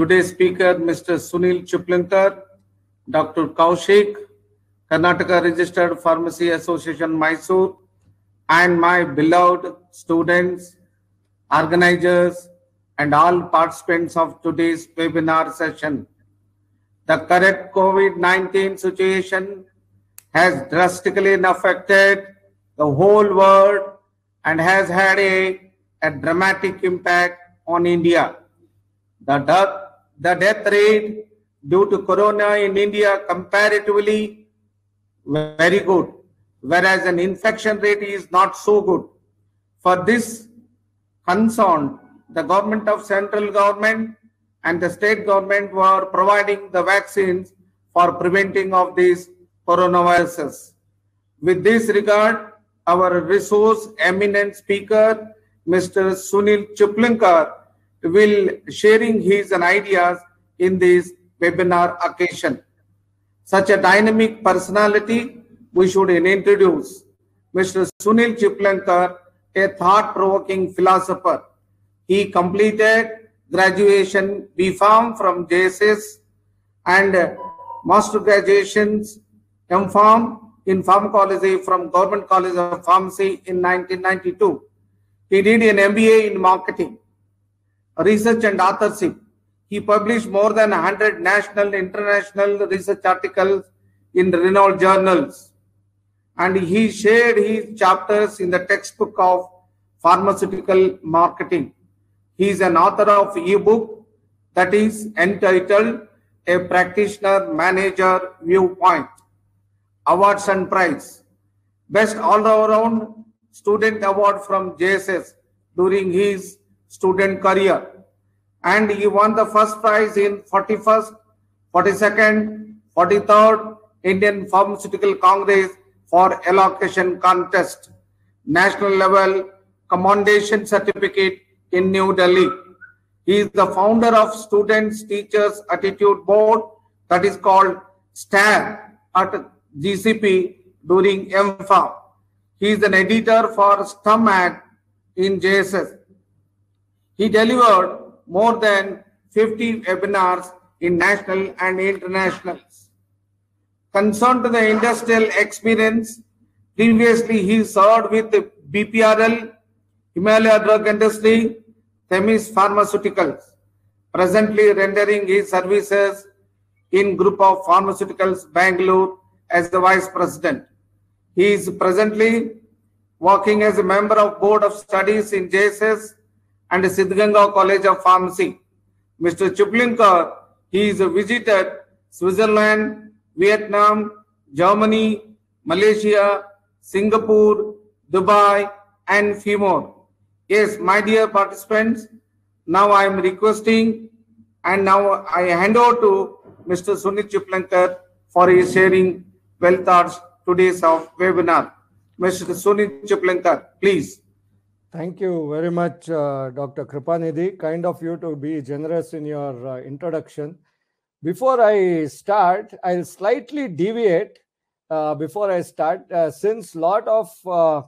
Today's speaker, Mr. Sunil Chuplankar, Dr. Kaushik, Karnataka Registered Pharmacy Association, Mysore, and my beloved students, organizers, and all participants of today's webinar session. The current COVID-19 situation has drastically affected the whole world and has had a, a dramatic impact on India. The death the death rate due to corona in India comparatively very good, whereas an infection rate is not so good. For this concern, the government of central government and the state government were providing the vaccines for preventing of these coronaviruses. With this regard, our resource eminent speaker, Mr. Sunil Chuplinkar, will sharing his and ideas in this webinar occasion. Such a dynamic personality we should introduce. Mr. Sunil Chiplankar, a thought-provoking philosopher. He completed graduation BFarm from JSS and master graduations M.Farm in pharmacology from Government College of Pharmacy in 1992. He did an MBA in marketing research and authorship. He published more than 100 national international research articles in renowned journals. And he shared his chapters in the textbook of pharmaceutical marketing. He is an author of e-book that is entitled A Practitioner Manager Viewpoint. Awards and Prize. Best All-Around Student Award from JSS during his student career. And he won the first prize in 41st, 42nd, 43rd Indian Pharmaceutical Congress for allocation contest, national level commendation certificate in New Delhi. He is the founder of Students Teachers Attitude Board that is called STAR at GCP during MFA. He is an editor for STUM Act in JSS. He delivered more than 50 webinars in national and internationals. Concerned to the industrial experience, previously he served with BPRL, Himalaya Drug Industry, Themis Pharmaceuticals, presently rendering his services in Group of Pharmaceuticals Bangalore as the Vice President. He is presently working as a member of Board of Studies in JSS and Siddhganga College of Pharmacy. Mr. Chuplinkar, he is visited Switzerland, Vietnam, Germany, Malaysia, Singapore, Dubai, and few more. Yes, my dear participants, now I am requesting and now I hand over to Mr. Sunit Chuplankar for his sharing well thoughts today's of webinar. Mr. Sunit Chuplankar, please. Thank you very much, uh, Dr. Kripanidhi. Kind of you to be generous in your uh, introduction. Before I start, I'll slightly deviate. Uh, before I start, uh, since lot of uh,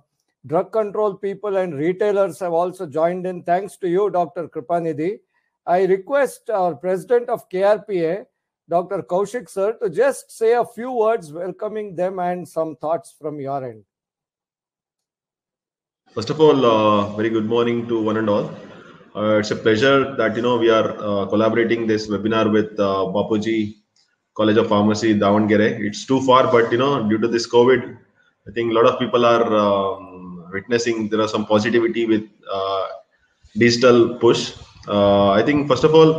drug control people and retailers have also joined in, thanks to you, Dr. Kripanidhi, I request our president of KRPA, Dr. Kaushik sir, to just say a few words welcoming them and some thoughts from your end. First of all, uh, very good morning to one and all. Uh, it's a pleasure that you know we are uh, collaborating this webinar with uh, Bapuji College of Pharmacy, Davangere. It's too far, but you know due to this COVID, I think a lot of people are um, witnessing there are some positivity with uh, digital push. Uh, I think first of all,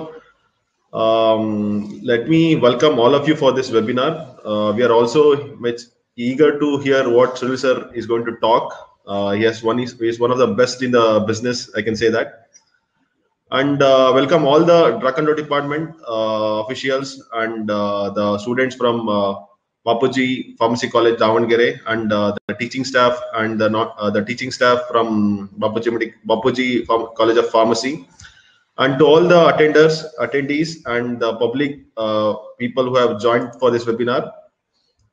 um, let me welcome all of you for this webinar. Uh, we are also much eager to hear what sir is going to talk uh, he has one. He's one of the best in the business. I can say that. And uh, welcome all the drug control department uh, officials and uh, the students from Papuji uh, Pharmacy College Davangere and uh, the teaching staff and the not the teaching staff from Bapuji Bapuji Pharm- College of Pharmacy and to all the attenders attendees and the public people who have joined for this webinar.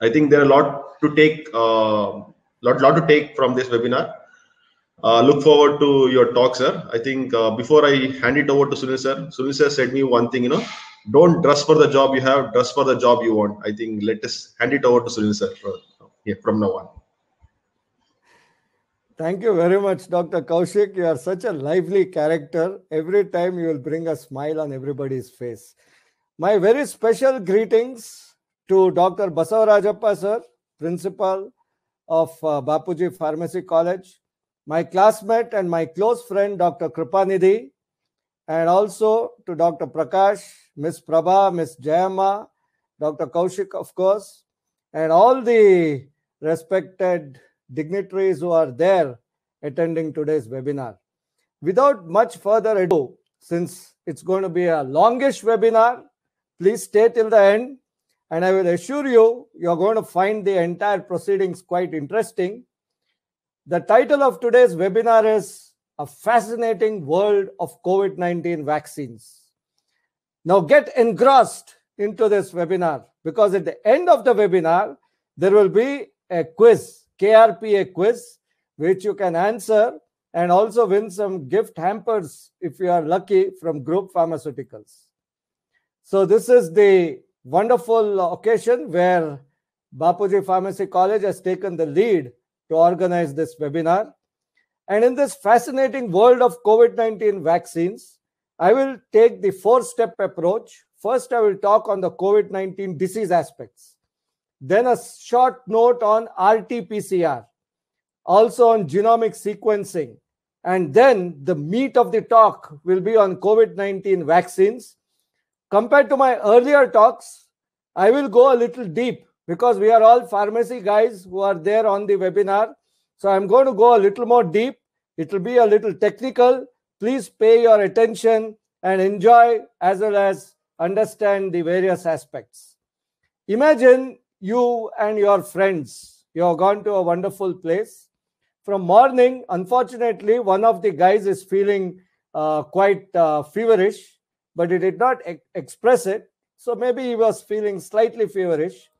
I think there are a lot to take uh, lot, lot to take from this webinar. Uh, look forward to your talk, sir. I think uh, before I hand it over to Sunil sir, Sunil sir said me one thing, you know, don't dress for the job you have, dress for the job you want. I think let us hand it over to Sunil sir yeah, from now on. Thank you very much, Dr. Kaushik. You are such a lively character. Every time you will bring a smile on everybody's face. My very special greetings to Dr. Basavarajappa, sir, Principal, of uh, Bapuji Pharmacy College, my classmate and my close friend, Dr. Kripanidhi, and also to Dr. Prakash, Miss Prabha, Miss Jayama, Dr. Kaushik, of course, and all the respected dignitaries who are there attending today's webinar. Without much further ado, since it's going to be a longish webinar, please stay till the end and I will assure you, you're going to find the entire proceedings quite interesting. The title of today's webinar is A Fascinating World of COVID 19 Vaccines. Now, get engrossed into this webinar because at the end of the webinar, there will be a quiz, KRPA quiz, which you can answer and also win some gift hampers if you are lucky from Group Pharmaceuticals. So, this is the wonderful occasion where Bapuji Pharmacy College has taken the lead to organize this webinar. And in this fascinating world of COVID 19 vaccines, I will take the four step approach. First, I will talk on the COVID 19 disease aspects, then, a short note on RT PCR, also on genomic sequencing. And then the meat of the talk will be on COVID 19 vaccines compared to my earlier talks, I will go a little deep because we are all pharmacy guys who are there on the webinar. So I'm going to go a little more deep. It will be a little technical. Please pay your attention and enjoy as well as understand the various aspects. Imagine you and your friends. You have gone to a wonderful place. From morning, unfortunately, one of the guys is feeling uh, quite uh, feverish but he did not ex- express it. So maybe he was feeling slightly feverish.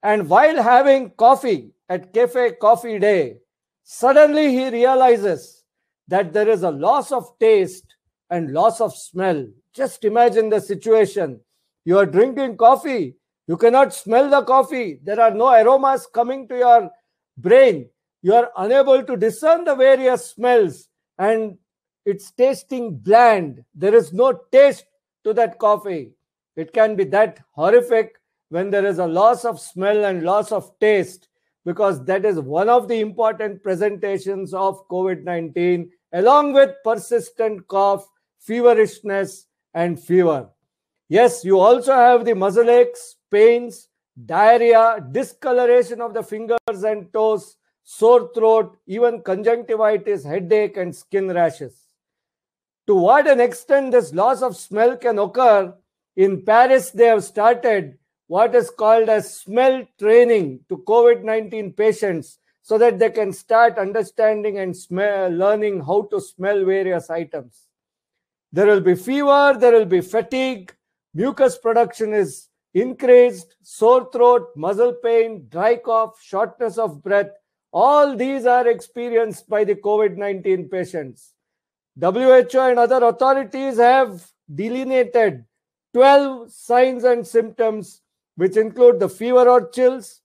And while having coffee at Cafe Coffee Day, suddenly he realizes that there is a loss of taste and loss of smell. Just imagine the situation. You are drinking coffee, you cannot smell the coffee, there are no aromas coming to your brain. You are unable to discern the various smells, and it's tasting bland. There is no taste to that coffee. It can be that horrific when there is a loss of smell and loss of taste, because that is one of the important presentations of COVID 19, along with persistent cough, feverishness, and fever. Yes, you also have the muscle aches, pains, diarrhea, discoloration of the fingers and toes, sore throat, even conjunctivitis, headache, and skin rashes. To what an extent this loss of smell can occur, in Paris they have started what is called as smell training to COVID 19 patients so that they can start understanding and smell, learning how to smell various items. There will be fever, there will be fatigue, mucus production is increased, sore throat, muscle pain, dry cough, shortness of breath. All these are experienced by the COVID 19 patients. WHO and other authorities have delineated 12 signs and symptoms, which include the fever or chills,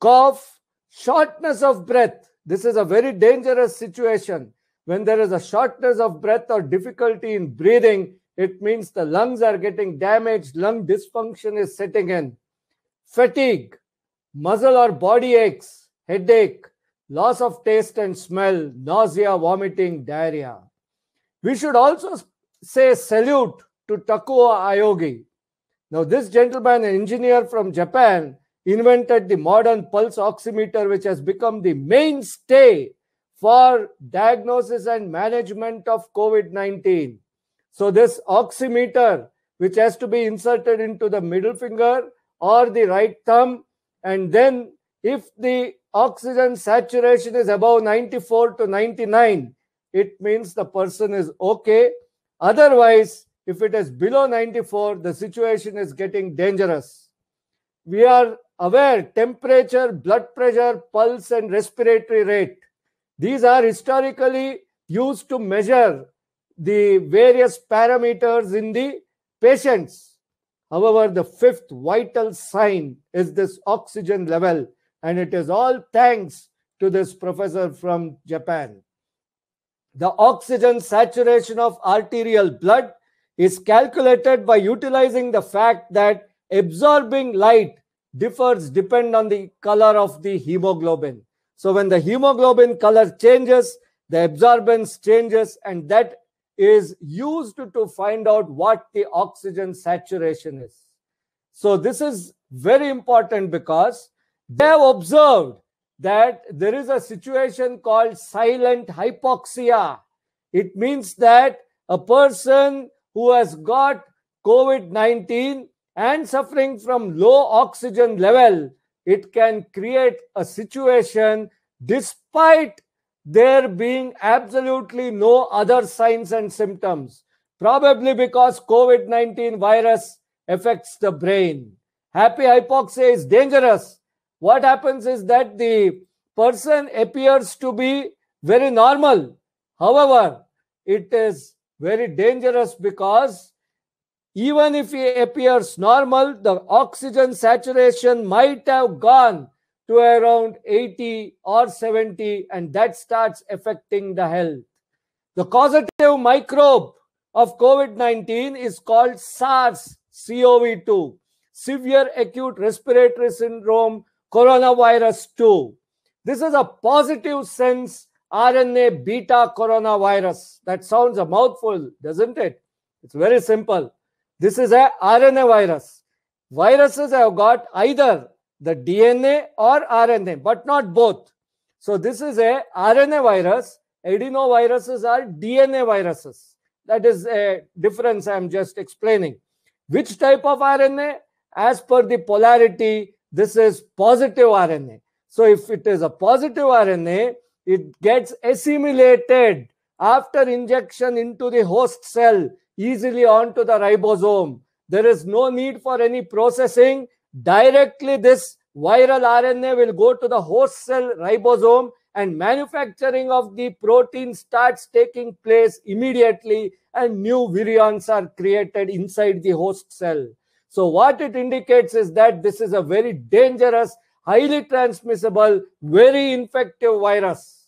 cough, shortness of breath. This is a very dangerous situation. When there is a shortness of breath or difficulty in breathing, it means the lungs are getting damaged, lung dysfunction is setting in. Fatigue, muscle or body aches, headache, loss of taste and smell, nausea, vomiting, diarrhea. We should also say salute to Takuo Ayogi. Now, this gentleman, an engineer from Japan, invented the modern pulse oximeter, which has become the mainstay for diagnosis and management of COVID 19. So, this oximeter, which has to be inserted into the middle finger or the right thumb, and then if the oxygen saturation is above 94 to 99, it means the person is okay. Otherwise, if it is below 94, the situation is getting dangerous. We are aware temperature, blood pressure, pulse, and respiratory rate. These are historically used to measure the various parameters in the patients. However, the fifth vital sign is this oxygen level, and it is all thanks to this professor from Japan. The oxygen saturation of arterial blood is calculated by utilizing the fact that absorbing light differs depend on the color of the hemoglobin. So when the hemoglobin color changes, the absorbance changes and that is used to find out what the oxygen saturation is. So this is very important because they have observed that there is a situation called silent hypoxia. It means that a person who has got COVID 19 and suffering from low oxygen level, it can create a situation despite there being absolutely no other signs and symptoms, probably because COVID 19 virus affects the brain. Happy hypoxia is dangerous what happens is that the person appears to be very normal. However, it is very dangerous because even if he appears normal, the oxygen saturation might have gone to around 80 or 70, and that starts affecting the health. The causative microbe of COVID 19 is called SARS CoV 2, severe acute respiratory syndrome coronavirus 2. This is a positive sense RNA beta coronavirus. That sounds a mouthful, doesn't it? It's very simple. This is a RNA virus. Viruses have got either the DNA or RNA, but not both. So this is a RNA virus. Adenoviruses are DNA viruses. That is a difference I'm just explaining. Which type of RNA? As per the polarity, this is positive RNA. So if it is a positive RNA, it gets assimilated after injection into the host cell easily onto the ribosome. There is no need for any processing. Directly, this viral RNA will go to the host cell ribosome and manufacturing of the protein starts taking place immediately and new virions are created inside the host cell. So what it indicates is that this is a very dangerous, highly transmissible, very infective virus.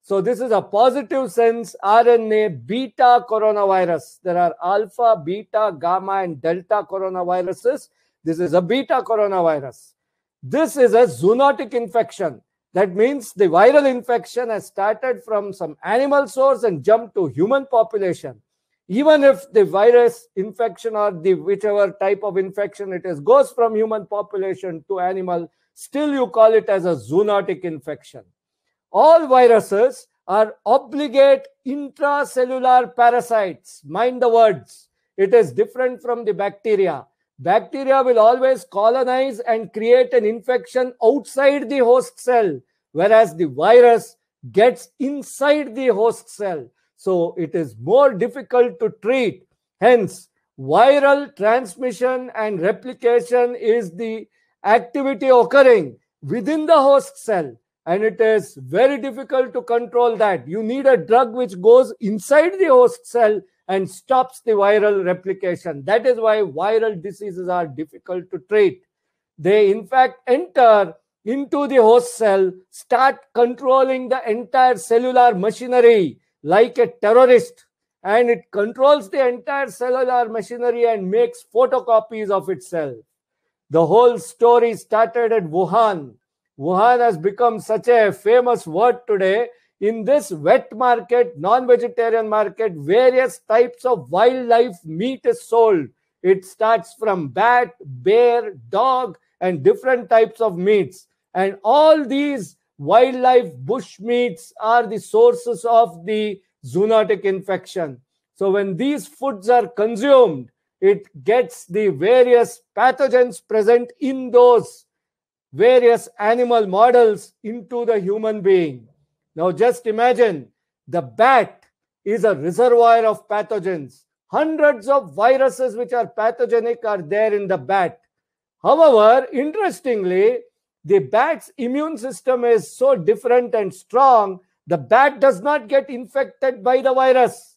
So this is a positive sense RNA beta coronavirus. There are alpha, beta, gamma, and delta coronaviruses. This is a beta coronavirus. This is a zoonotic infection. That means the viral infection has started from some animal source and jumped to human population even if the virus infection or the whichever type of infection it is goes from human population to animal still you call it as a zoonotic infection all viruses are obligate intracellular parasites mind the words it is different from the bacteria bacteria will always colonize and create an infection outside the host cell whereas the virus gets inside the host cell so it is more difficult to treat. Hence, viral transmission and replication is the activity occurring within the host cell and it is very difficult to control that you need a drug which goes inside the host cell and stops the viral replication that is why viral diseases are difficult to treat they in fact enter into the host cell start controlling the entire cellular machinery like a terrorist and it controls the entire cellular machinery and makes photocopies of itself. The whole story started at Wuhan. Wuhan has become such a famous word today. In this wet market, non vegetarian market, various types of wildlife meat is sold. It starts from bat, bear, dog, and different types of meats. And all these wildlife bushmeats are the sources of the zoonotic infection. So when these foods are consumed, it gets the various pathogens present in those various animal models into the human being. Now just imagine the bat is a reservoir of pathogens. Hundreds of viruses which are pathogenic are there in the bat. However, interestingly, the bat's immune system is so different and strong, the bat does not get infected by the virus.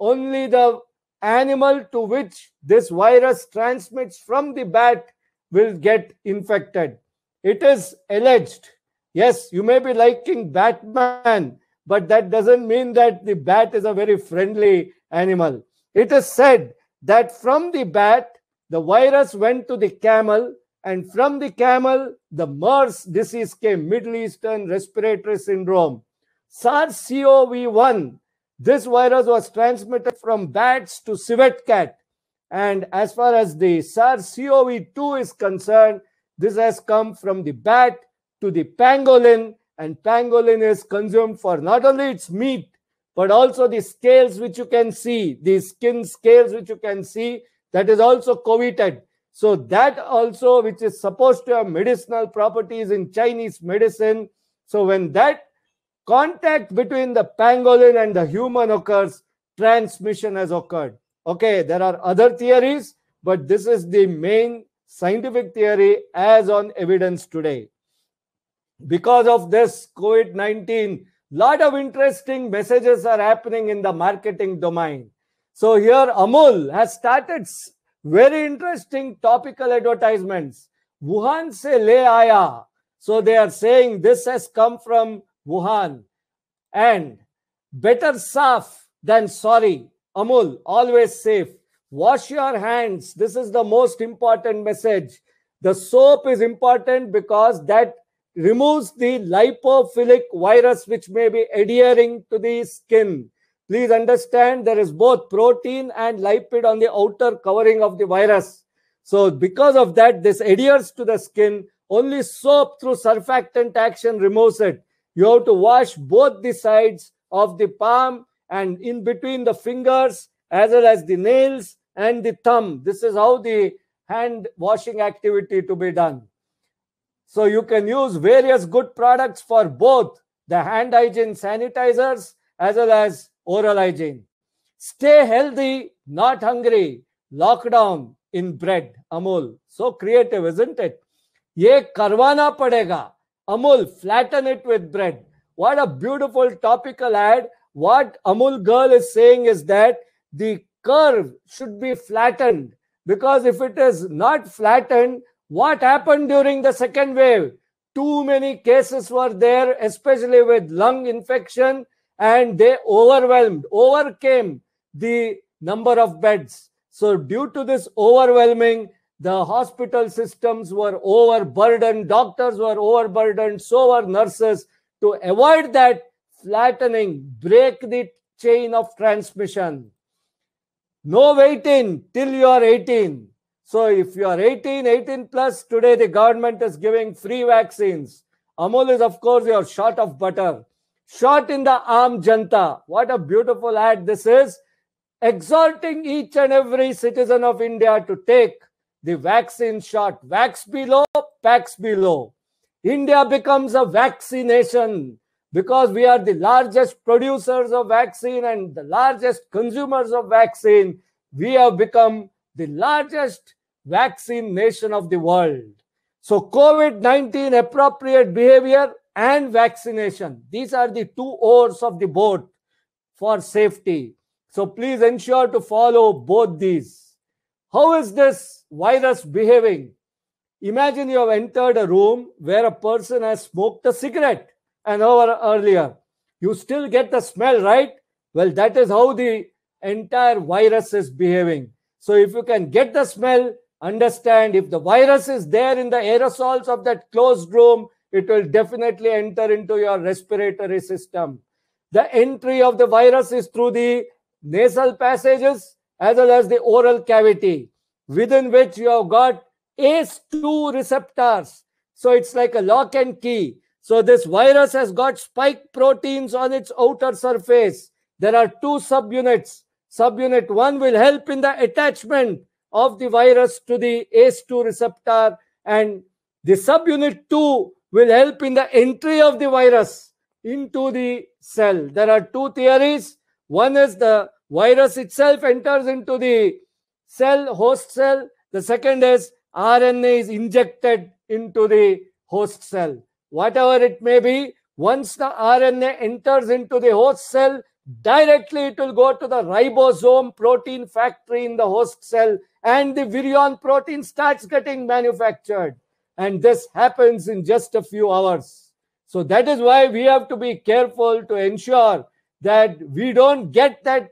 Only the animal to which this virus transmits from the bat will get infected. It is alleged. Yes, you may be liking Batman, but that doesn't mean that the bat is a very friendly animal. It is said that from the bat, the virus went to the camel, and from the camel, the MERS disease came, Middle Eastern Respiratory Syndrome. SARS-CoV-1, this virus was transmitted from bats to civet cat. And as far as the SARS-CoV-2 is concerned, this has come from the bat to the pangolin. And pangolin is consumed for not only its meat, but also the scales which you can see, the skin scales which you can see, that is also coveted. So that also, which is supposed to have medicinal properties in Chinese medicine. So when that contact between the pangolin and the human occurs, transmission has occurred. Okay, there are other theories, but this is the main scientific theory as on evidence today. Because of this COVID-19, lot of interesting messages are happening in the marketing domain. So here Amul has started very interesting topical advertisements. Wuhan se le aya, So they are saying this has come from Wuhan. And better safe than sorry. Amul, always safe. Wash your hands. This is the most important message. The soap is important because that removes the lipophilic virus which may be adhering to the skin. Please understand there is both protein and lipid on the outer covering of the virus. So, because of that, this adheres to the skin. Only soap through surfactant action removes it. You have to wash both the sides of the palm and in between the fingers, as well as the nails and the thumb. This is how the hand washing activity to be done. So you can use various good products for both the hand hygiene sanitizers as well as oral hygiene. Stay healthy, not hungry. Lockdown in bread. Amul. So creative, isn't it? Ye karwana padega. Amul, flatten it with bread. What a beautiful topical ad. What Amul girl is saying is that the curve should be flattened because if it is not flattened, what happened during the second wave? Too many cases were there, especially with lung infection and they overwhelmed, overcame the number of beds. So, due to this overwhelming, the hospital systems were overburdened, doctors were overburdened, so were nurses. To avoid that flattening, break the chain of transmission. No waiting till you are 18. So if you are 18, 18 plus, today the government is giving free vaccines. Amol is, of course, your shot of butter. Shot in the arm Janta. What a beautiful ad this is. Exhorting each and every citizen of India to take the vaccine shot. Vax below, pax below. India becomes a vaccination because we are the largest producers of vaccine and the largest consumers of vaccine. We have become the largest vaccine nation of the world. So, COVID 19 appropriate behavior and vaccination. These are the two oars of the boat for safety. So please ensure to follow both these. How is this virus behaving? Imagine you have entered a room where a person has smoked a cigarette an hour earlier. You still get the smell, right? Well, that is how the entire virus is behaving. So, if you can get the smell, understand if the virus is there in the aerosols of that closed room, it will definitely enter into your respiratory system. The entry of the virus is through the nasal passages as well as the oral cavity, within which you have got ACE2 receptors. So it's like a lock and key. So this virus has got spike proteins on its outer surface. There are two subunits. Subunit 1 will help in the attachment of the virus to the ACE2 receptor, and the subunit 2 will help in the entry of the virus into the cell. There are two theories. One is the virus itself enters into the cell, host cell. The second is RNA is injected into the host cell. Whatever it may be, once the RNA enters into the host cell, directly it will go to the ribosome protein factory in the host cell and the virion protein starts getting manufactured and this happens in just a few hours. So that is why we have to be careful to ensure that we don't get that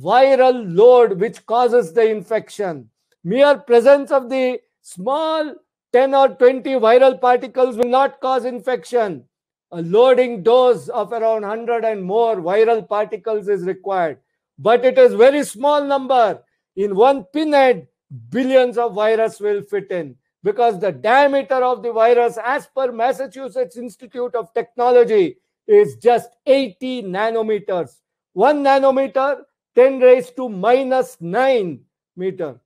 viral load which causes the infection. Mere presence of the small 10 or 20 viral particles will not cause infection. A loading dose of around 100 and more viral particles is required, but it is very small number. In one pinhead, billions of virus will fit in because the diameter of the virus, as per Massachusetts Institute of Technology, is just 80 nanometers. One nanometer, 10 raised to minus 9 meter.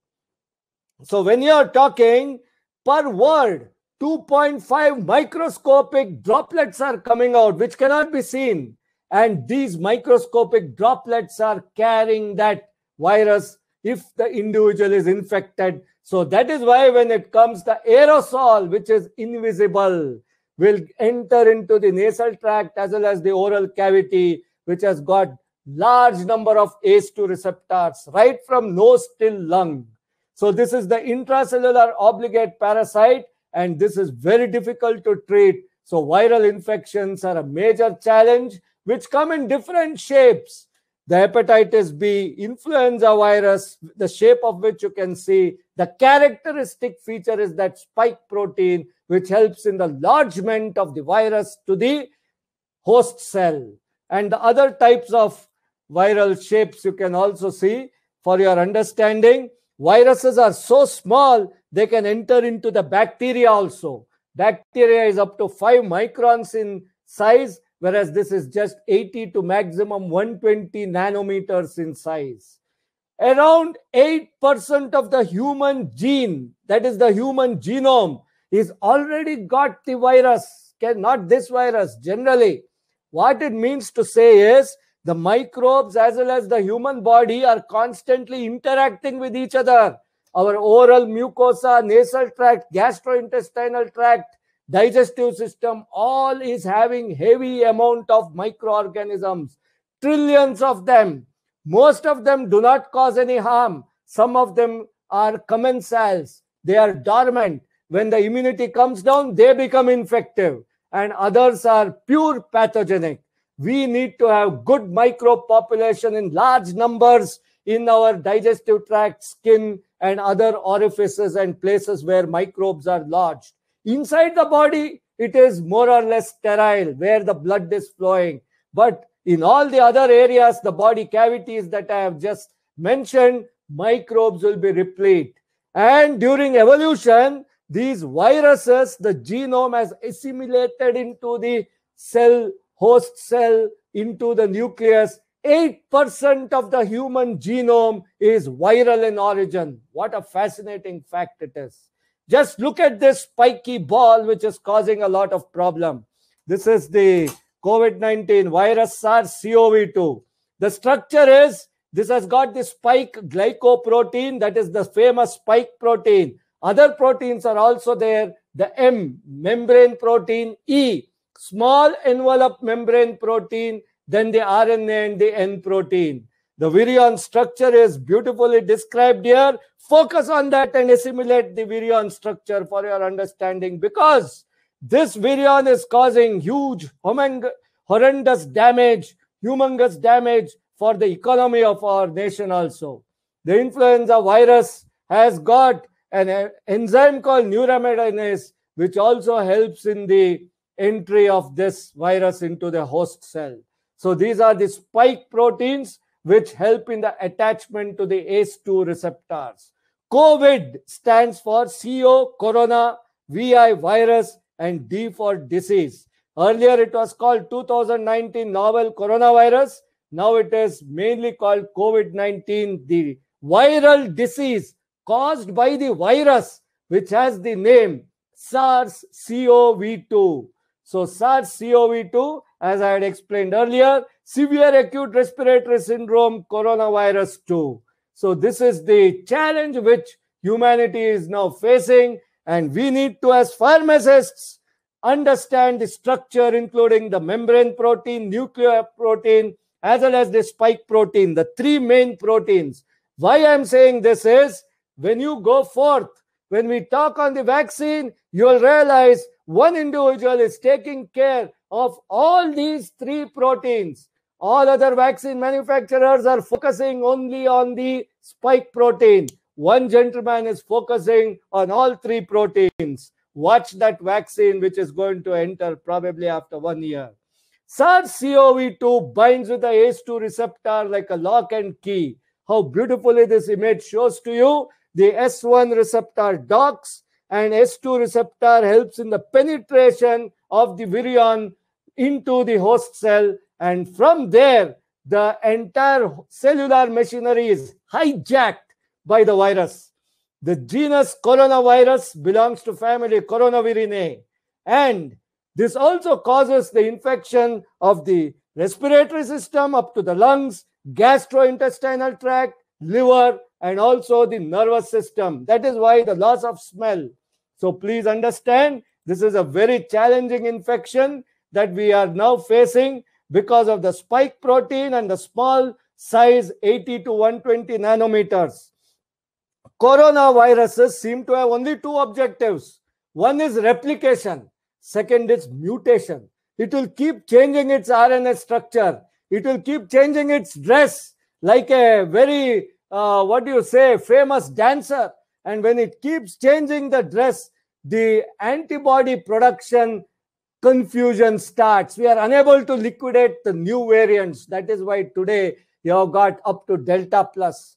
So when you are talking per word, 2.5 microscopic droplets are coming out, which cannot be seen. And these microscopic droplets are carrying that virus if the individual is infected so that is why when it comes, the aerosol, which is invisible, will enter into the nasal tract as well as the oral cavity, which has got large number of ACE2 receptors right from nose till lung. So this is the intracellular obligate parasite, and this is very difficult to treat. So viral infections are a major challenge, which come in different shapes. The hepatitis B, influenza virus, the shape of which you can see, the characteristic feature is that spike protein, which helps in the enlargement of the virus to the host cell. And the other types of viral shapes you can also see for your understanding. Viruses are so small, they can enter into the bacteria also. Bacteria is up to 5 microns in size, whereas this is just 80 to maximum 120 nanometers in size around 8% of the human gene, that is the human genome, is already got the virus, okay? not this virus generally. What it means to say is the microbes as well as the human body are constantly interacting with each other. Our oral mucosa, nasal tract, gastrointestinal tract, digestive system, all is having heavy amount of microorganisms, trillions of them most of them do not cause any harm. Some of them are commensals. They are dormant. When the immunity comes down, they become infective. And others are pure pathogenic. We need to have good micro population in large numbers in our digestive tract, skin, and other orifices and places where microbes are lodged. Inside the body, it is more or less sterile where the blood is flowing. But in all the other areas, the body cavities that I have just mentioned, microbes will be replete. And during evolution, these viruses, the genome has assimilated into the cell, host cell, into the nucleus. 8% of the human genome is viral in origin. What a fascinating fact it is. Just look at this spiky ball, which is causing a lot of problem. This is the COVID 19 virus SARS CoV 2. The structure is this has got the spike glycoprotein, that is the famous spike protein. Other proteins are also there the M, membrane protein, E, small envelope membrane protein, then the RNA and the N protein. The virion structure is beautifully described here. Focus on that and assimilate the virion structure for your understanding because this virion is causing huge, horrendous damage, humongous damage for the economy of our nation also. The influenza virus has got an enzyme called neuraminidase, which also helps in the entry of this virus into the host cell. So these are the spike proteins which help in the attachment to the ACE2 receptors. COVID stands for CO, corona, VI virus and D for disease. Earlier, it was called 2019 novel coronavirus. Now it is mainly called COVID 19, the viral disease caused by the virus, which has the name SARS CoV 2. So, SARS CoV 2, as I had explained earlier, severe acute respiratory syndrome coronavirus 2. So, this is the challenge which humanity is now facing and we need to, as pharmacists, understand the structure, including the membrane protein, nuclear protein, as well as the spike protein, the three main proteins. Why I'm saying this is when you go forth, when we talk on the vaccine, you'll realize one individual is taking care of all these three proteins. All other vaccine manufacturers are focusing only on the spike protein one gentleman is focusing on all three proteins. Watch that vaccine, which is going to enter probably after one year. SARS-CoV-2 binds with the ACE2 receptor like a lock and key. How beautifully this image shows to you. The S1 receptor docks and S2 receptor helps in the penetration of the virion into the host cell. And from there, the entire cellular machinery is hijacked by the virus. The genus coronavirus belongs to family Coronavirinae, and this also causes the infection of the respiratory system up to the lungs, gastrointestinal tract, liver, and also the nervous system. That is why the loss of smell. So please understand this is a very challenging infection that we are now facing because of the spike protein and the small size 80 to 120 nanometers coronaviruses seem to have only two objectives. One is replication, second is mutation. It will keep changing its RNA structure, it will keep changing its dress like a very, uh, what do you say, famous dancer. And when it keeps changing the dress, the antibody production confusion starts. We are unable to liquidate the new variants. That is why today you have got up to Delta Plus.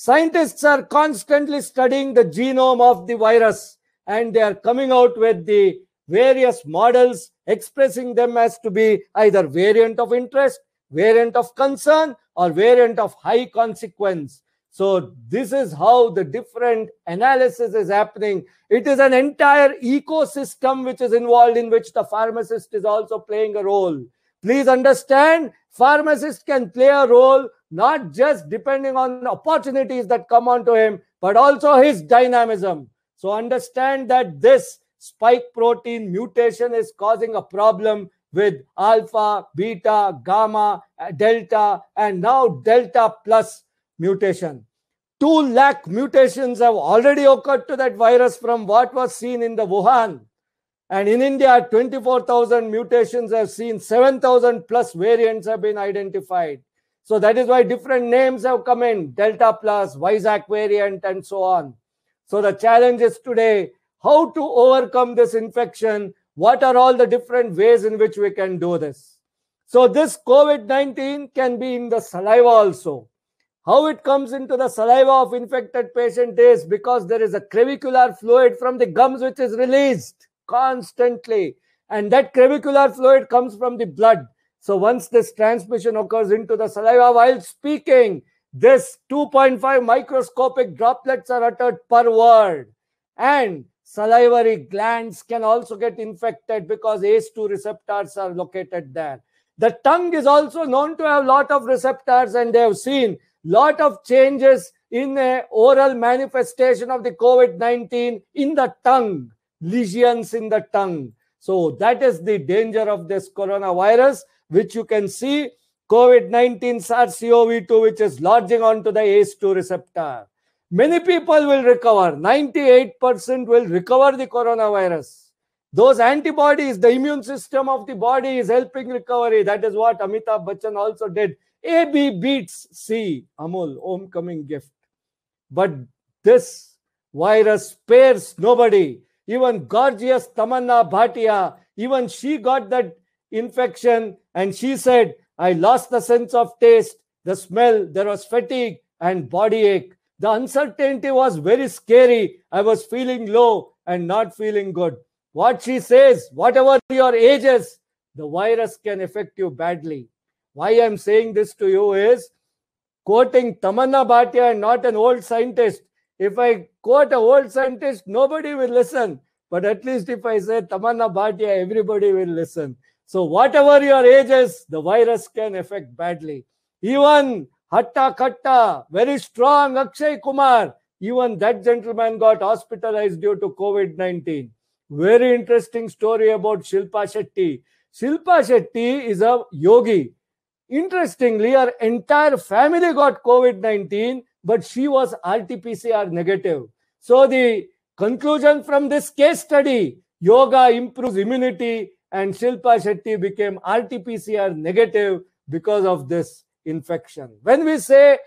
Scientists are constantly studying the genome of the virus and they are coming out with the various models expressing them as to be either variant of interest, variant of concern, or variant of high consequence. So, this is how the different analysis is happening. It is an entire ecosystem which is involved, in which the pharmacist is also playing a role. Please understand, pharmacist can play a role not just depending on opportunities that come onto him, but also his dynamism. So understand that this spike protein mutation is causing a problem with alpha, beta, gamma, delta, and now delta plus mutation. 2 lakh mutations have already occurred to that virus from what was seen in the Wuhan. And in India, 24,000 mutations have seen 7,000 plus variants have been identified. So that is why different names have come in Delta Plus, Visac variant, and so on. So the challenge is today how to overcome this infection. What are all the different ways in which we can do this? So this COVID 19 can be in the saliva also. How it comes into the saliva of infected patient is because there is a crevicular fluid from the gums which is released constantly. And that crevicular fluid comes from the blood so once this transmission occurs into the saliva while speaking, this 2.5 microscopic droplets are uttered per word. And salivary glands can also get infected because ACE2 receptors are located there. The tongue is also known to have lot of receptors and they have seen lot of changes in the oral manifestation of the COVID-19 in the tongue, lesions in the tongue. So that is the danger of this coronavirus which you can see COVID-19 SARS-CoV-2, which is lodging onto the ACE2 receptor. Many people will recover. 98% will recover the coronavirus. Those antibodies, the immune system of the body is helping recovery. That is what Amitabh Bachchan also did. A B beats C. Amul, homecoming gift. But this virus spares nobody. Even gorgeous Tamanna Bhatia, even she got that infection and she said, I lost the sense of taste, the smell, there was fatigue and body ache. The uncertainty was very scary. I was feeling low and not feeling good. What she says, whatever your ages, the virus can affect you badly. Why I'm saying this to you is quoting Tamanna Bhatia and not an old scientist. If I quote a old scientist, nobody will listen. But at least if I say Tamanna Bhatia, everybody will listen. So, whatever your age is, the virus can affect badly. Even Hatta Katta, very strong Akshay Kumar, even that gentleman got hospitalized due to COVID 19. Very interesting story about Shilpa Shetty. Shilpa Shetty is a yogi. Interestingly, her entire family got COVID 19, but she was RT PCR negative. So, the conclusion from this case study yoga improves immunity, and Shilpa Shetty became RT-PCR negative because of this infection. When we say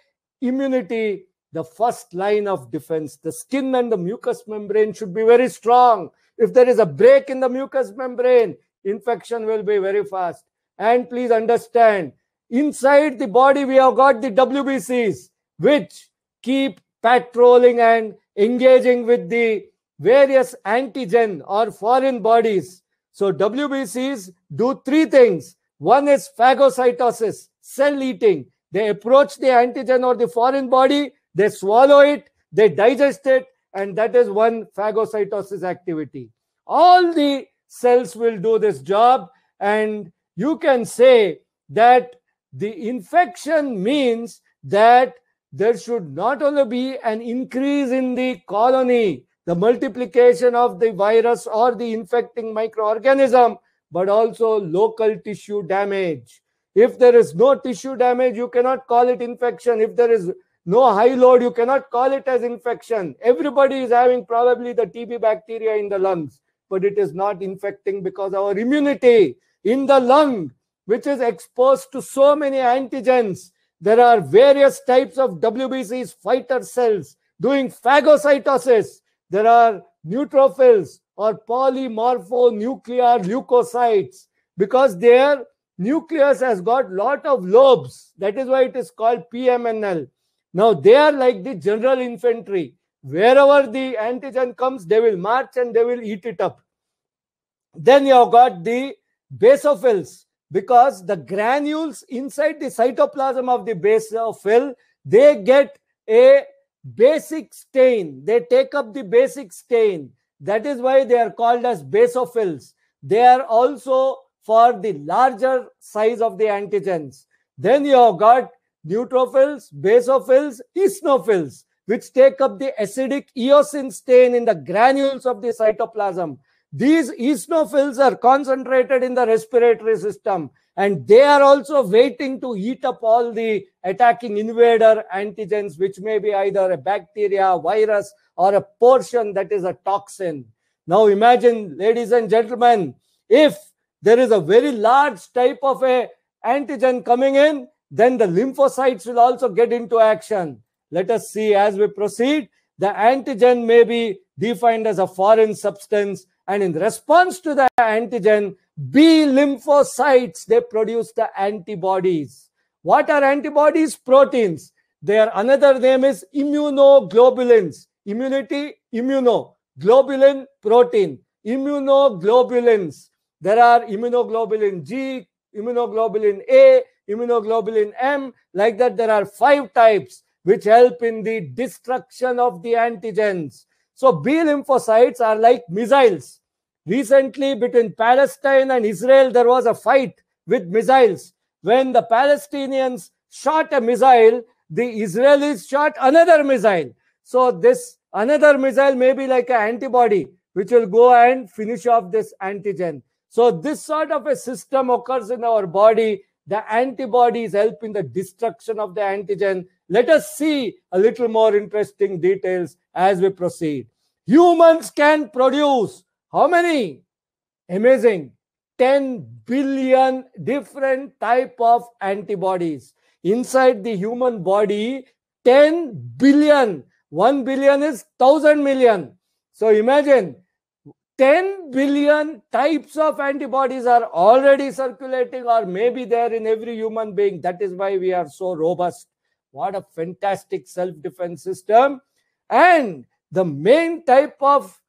immunity, the first line of defense, the skin and the mucous membrane should be very strong. If there is a break in the mucous membrane, infection will be very fast. And please understand, inside the body, we have got the WBCs, which keep patrolling and engaging with the various antigen or foreign bodies so WBCs do three things. One is phagocytosis, cell eating. They approach the antigen or the foreign body, they swallow it, they digest it, and that is one phagocytosis activity. All the cells will do this job, and you can say that the infection means that there should not only be an increase in the colony, the multiplication of the virus or the infecting microorganism, but also local tissue damage. If there is no tissue damage, you cannot call it infection. If there is no high load, you cannot call it as infection. Everybody is having probably the TB bacteria in the lungs, but it is not infecting because our immunity in the lung, which is exposed to so many antigens, there are various types of WBC's fighter cells doing phagocytosis there are neutrophils or polymorphonuclear leukocytes because their nucleus has got lot of lobes. That is why it is called PMNL. Now they are like the general infantry. Wherever the antigen comes, they will march and they will eat it up. Then you have got the basophils because the granules inside the cytoplasm of the basophil they get a basic stain. They take up the basic stain. That is why they are called as basophils. They are also for the larger size of the antigens. Then you have got neutrophils, basophils, eosinophils, which take up the acidic eosin stain in the granules of the cytoplasm. These eosinophils are concentrated in the respiratory system and they are also waiting to eat up all the attacking invader antigens, which may be either a bacteria, virus, or a portion that is a toxin. Now imagine, ladies and gentlemen, if there is a very large type of a antigen coming in, then the lymphocytes will also get into action. Let us see as we proceed. The antigen may be defined as a foreign substance, and in response to the antigen, B lymphocytes, they produce the antibodies. What are antibodies? Proteins. Their another name is immunoglobulins. Immunity, immuno. Globulin, protein. Immunoglobulins. There are immunoglobulin G, immunoglobulin A, immunoglobulin M. Like that, there are five types which help in the destruction of the antigens. So B lymphocytes are like missiles Recently, between Palestine and Israel, there was a fight with missiles. When the Palestinians shot a missile, the Israelis shot another missile. So, this another missile may be like an antibody which will go and finish off this antigen. So, this sort of a system occurs in our body. The antibodies help in the destruction of the antigen. Let us see a little more interesting details as we proceed. Humans can produce how many amazing 10 billion different type of antibodies inside the human body 10 billion 1 billion is 1000 million so imagine 10 billion types of antibodies are already circulating or maybe there in every human being that is why we are so robust what a fantastic self defense system and the main type of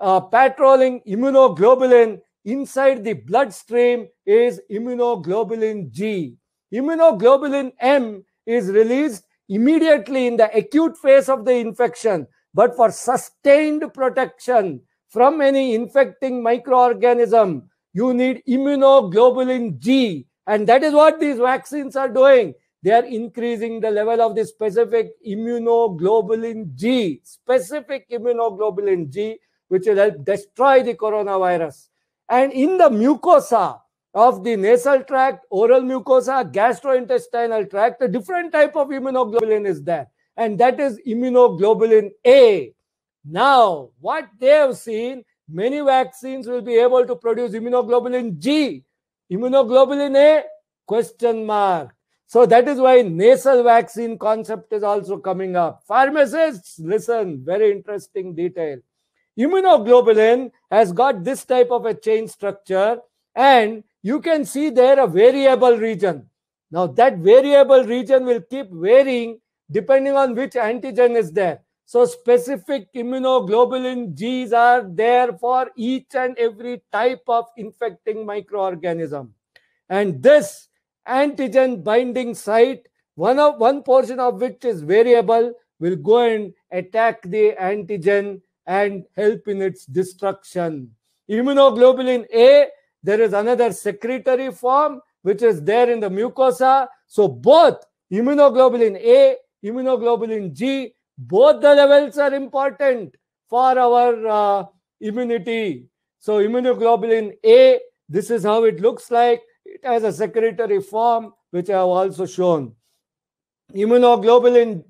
uh, patrolling immunoglobulin inside the bloodstream is immunoglobulin G. Immunoglobulin M is released immediately in the acute phase of the infection, but for sustained protection from any infecting microorganism, you need immunoglobulin G. And that is what these vaccines are doing. They are increasing the level of the specific immunoglobulin G, specific immunoglobulin G, which will help destroy the coronavirus. And in the mucosa of the nasal tract, oral mucosa, gastrointestinal tract, a different type of immunoglobulin is there. And that is immunoglobulin A. Now, what they have seen, many vaccines will be able to produce immunoglobulin G. Immunoglobulin A? Question mark. So that is why nasal vaccine concept is also coming up. Pharmacists, listen, very interesting detail. Immunoglobulin has got this type of a chain structure and you can see there a variable region. Now that variable region will keep varying depending on which antigen is there. So specific immunoglobulin Gs are there for each and every type of infecting microorganism. And this antigen binding site, one, of, one portion of which is variable, will go and attack the antigen and help in its destruction. Immunoglobulin A, there is another secretory form which is there in the mucosa. So both immunoglobulin A, immunoglobulin G, both the levels are important for our uh, immunity. So immunoglobulin A, this is how it looks like. It has a secretory form, which I have also shown. Immunoglobulin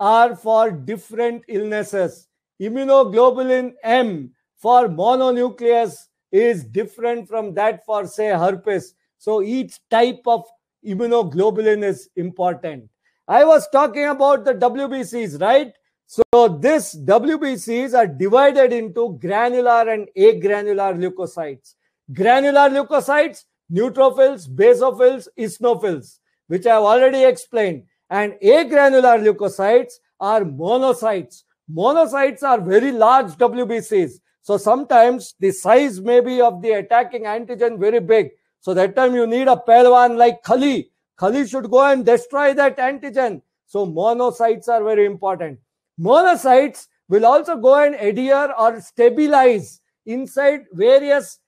are for different illnesses immunoglobulin M for mononucleus is different from that for, say, herpes. So each type of immunoglobulin is important. I was talking about the WBCs, right? So this WBCs are divided into granular and agranular leukocytes. Granular leukocytes, neutrophils, basophils, eosinophils, which I have already explained. And agranular leukocytes are monocytes, Monocytes are very large WBCs. So sometimes the size maybe of the attacking antigen very big. So that time you need a pelvan like Kali. Kali should go and destroy that antigen. So monocytes are very important. Monocytes will also go and adhere or stabilize inside various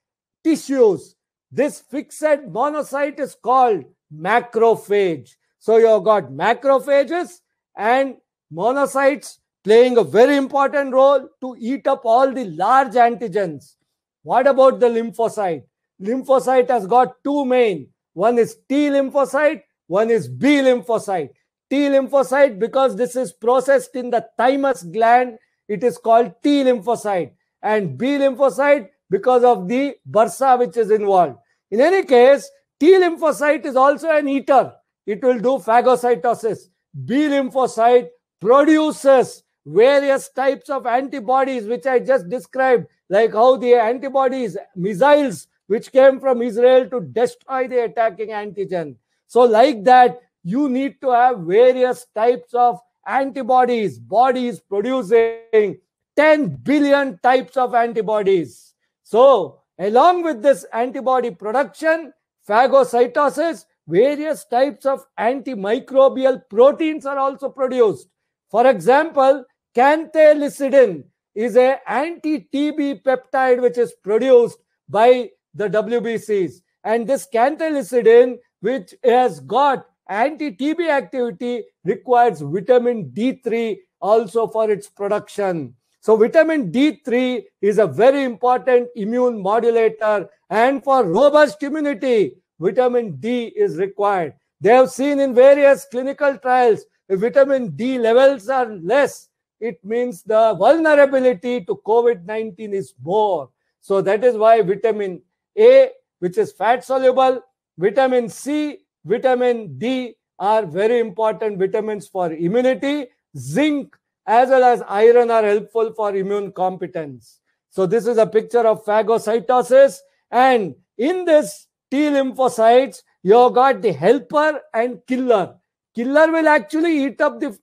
tissues. This fixed monocyte is called macrophage. So you've got macrophages and monocytes playing a very important role to eat up all the large antigens. What about the lymphocyte? Lymphocyte has got two main. One is T lymphocyte, one is B lymphocyte. T lymphocyte, because this is processed in the thymus gland, it is called T lymphocyte. And B lymphocyte, because of the bursa which is involved. In any case, T lymphocyte is also an eater. It will do phagocytosis. B lymphocyte produces various types of antibodies, which I just described, like how the antibodies, missiles, which came from Israel to destroy the attacking antigen. So, like that, you need to have various types of antibodies, bodies producing 10 billion types of antibodies. So, along with this antibody production, phagocytosis, various types of antimicrobial proteins are also produced. For example, Cantelicidin is a anti-TB peptide which is produced by the WBCs. And this cantelicidin, which has got anti-TB activity, requires vitamin D3 also for its production. So vitamin D3 is a very important immune modulator and for robust immunity, vitamin D is required. They have seen in various clinical trials, if vitamin D levels are less, it means the vulnerability to COVID 19 is more. So that is why vitamin A, which is fat soluble, vitamin C, vitamin D are very important vitamins for immunity. Zinc as well as iron are helpful for immune competence. So this is a picture of phagocytosis. And in this T lymphocytes, you got the helper and killer. Killer will actually eat up the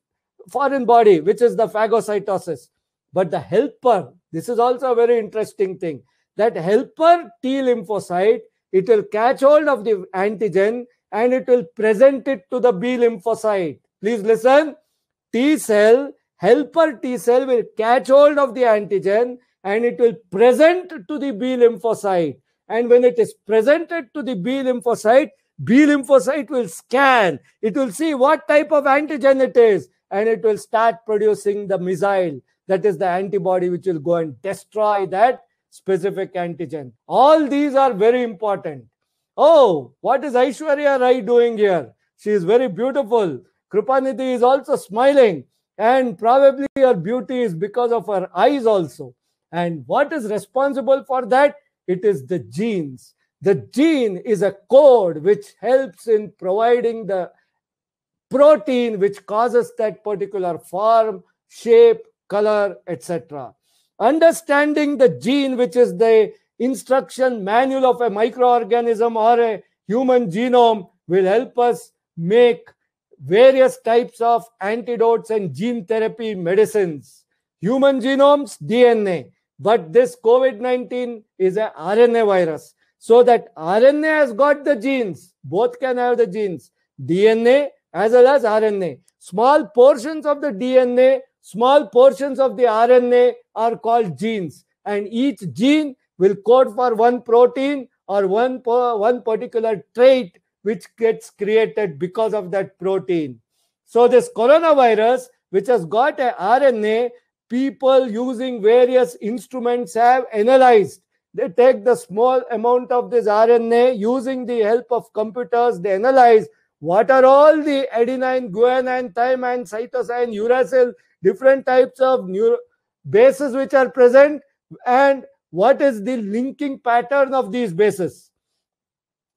foreign body, which is the phagocytosis. But the helper, this is also a very interesting thing. That helper T lymphocyte, it will catch hold of the antigen and it will present it to the B lymphocyte. Please listen. T cell, helper T cell will catch hold of the antigen and it will present to the B lymphocyte. And when it is presented to the B lymphocyte, B lymphocyte will scan. It will see what type of antigen it is and it will start producing the missile that is the antibody which will go and destroy that specific antigen. All these are very important. Oh, what is Aishwarya Rai doing here? She is very beautiful. Kripanidhi is also smiling, and probably her beauty is because of her eyes also. And what is responsible for that? It is the genes. The gene is a code which helps in providing the protein which causes that particular form, shape, color, etc. Understanding the gene, which is the instruction manual of a microorganism or a human genome, will help us make various types of antidotes and gene therapy medicines. Human genomes, DNA. But this COVID 19 is a RNA virus. So that RNA has got the genes, both can have the genes. DNA as well as RNA. Small portions of the DNA, small portions of the RNA are called genes, and each gene will code for one protein or one, one particular trait which gets created because of that protein. So, this coronavirus, which has got a RNA, people using various instruments have analyzed. They take the small amount of this RNA using the help of computers, they analyze what are all the adenine, guanine, thymine, cytosine, uracil, different types of neuro- bases which are present, and what is the linking pattern of these bases.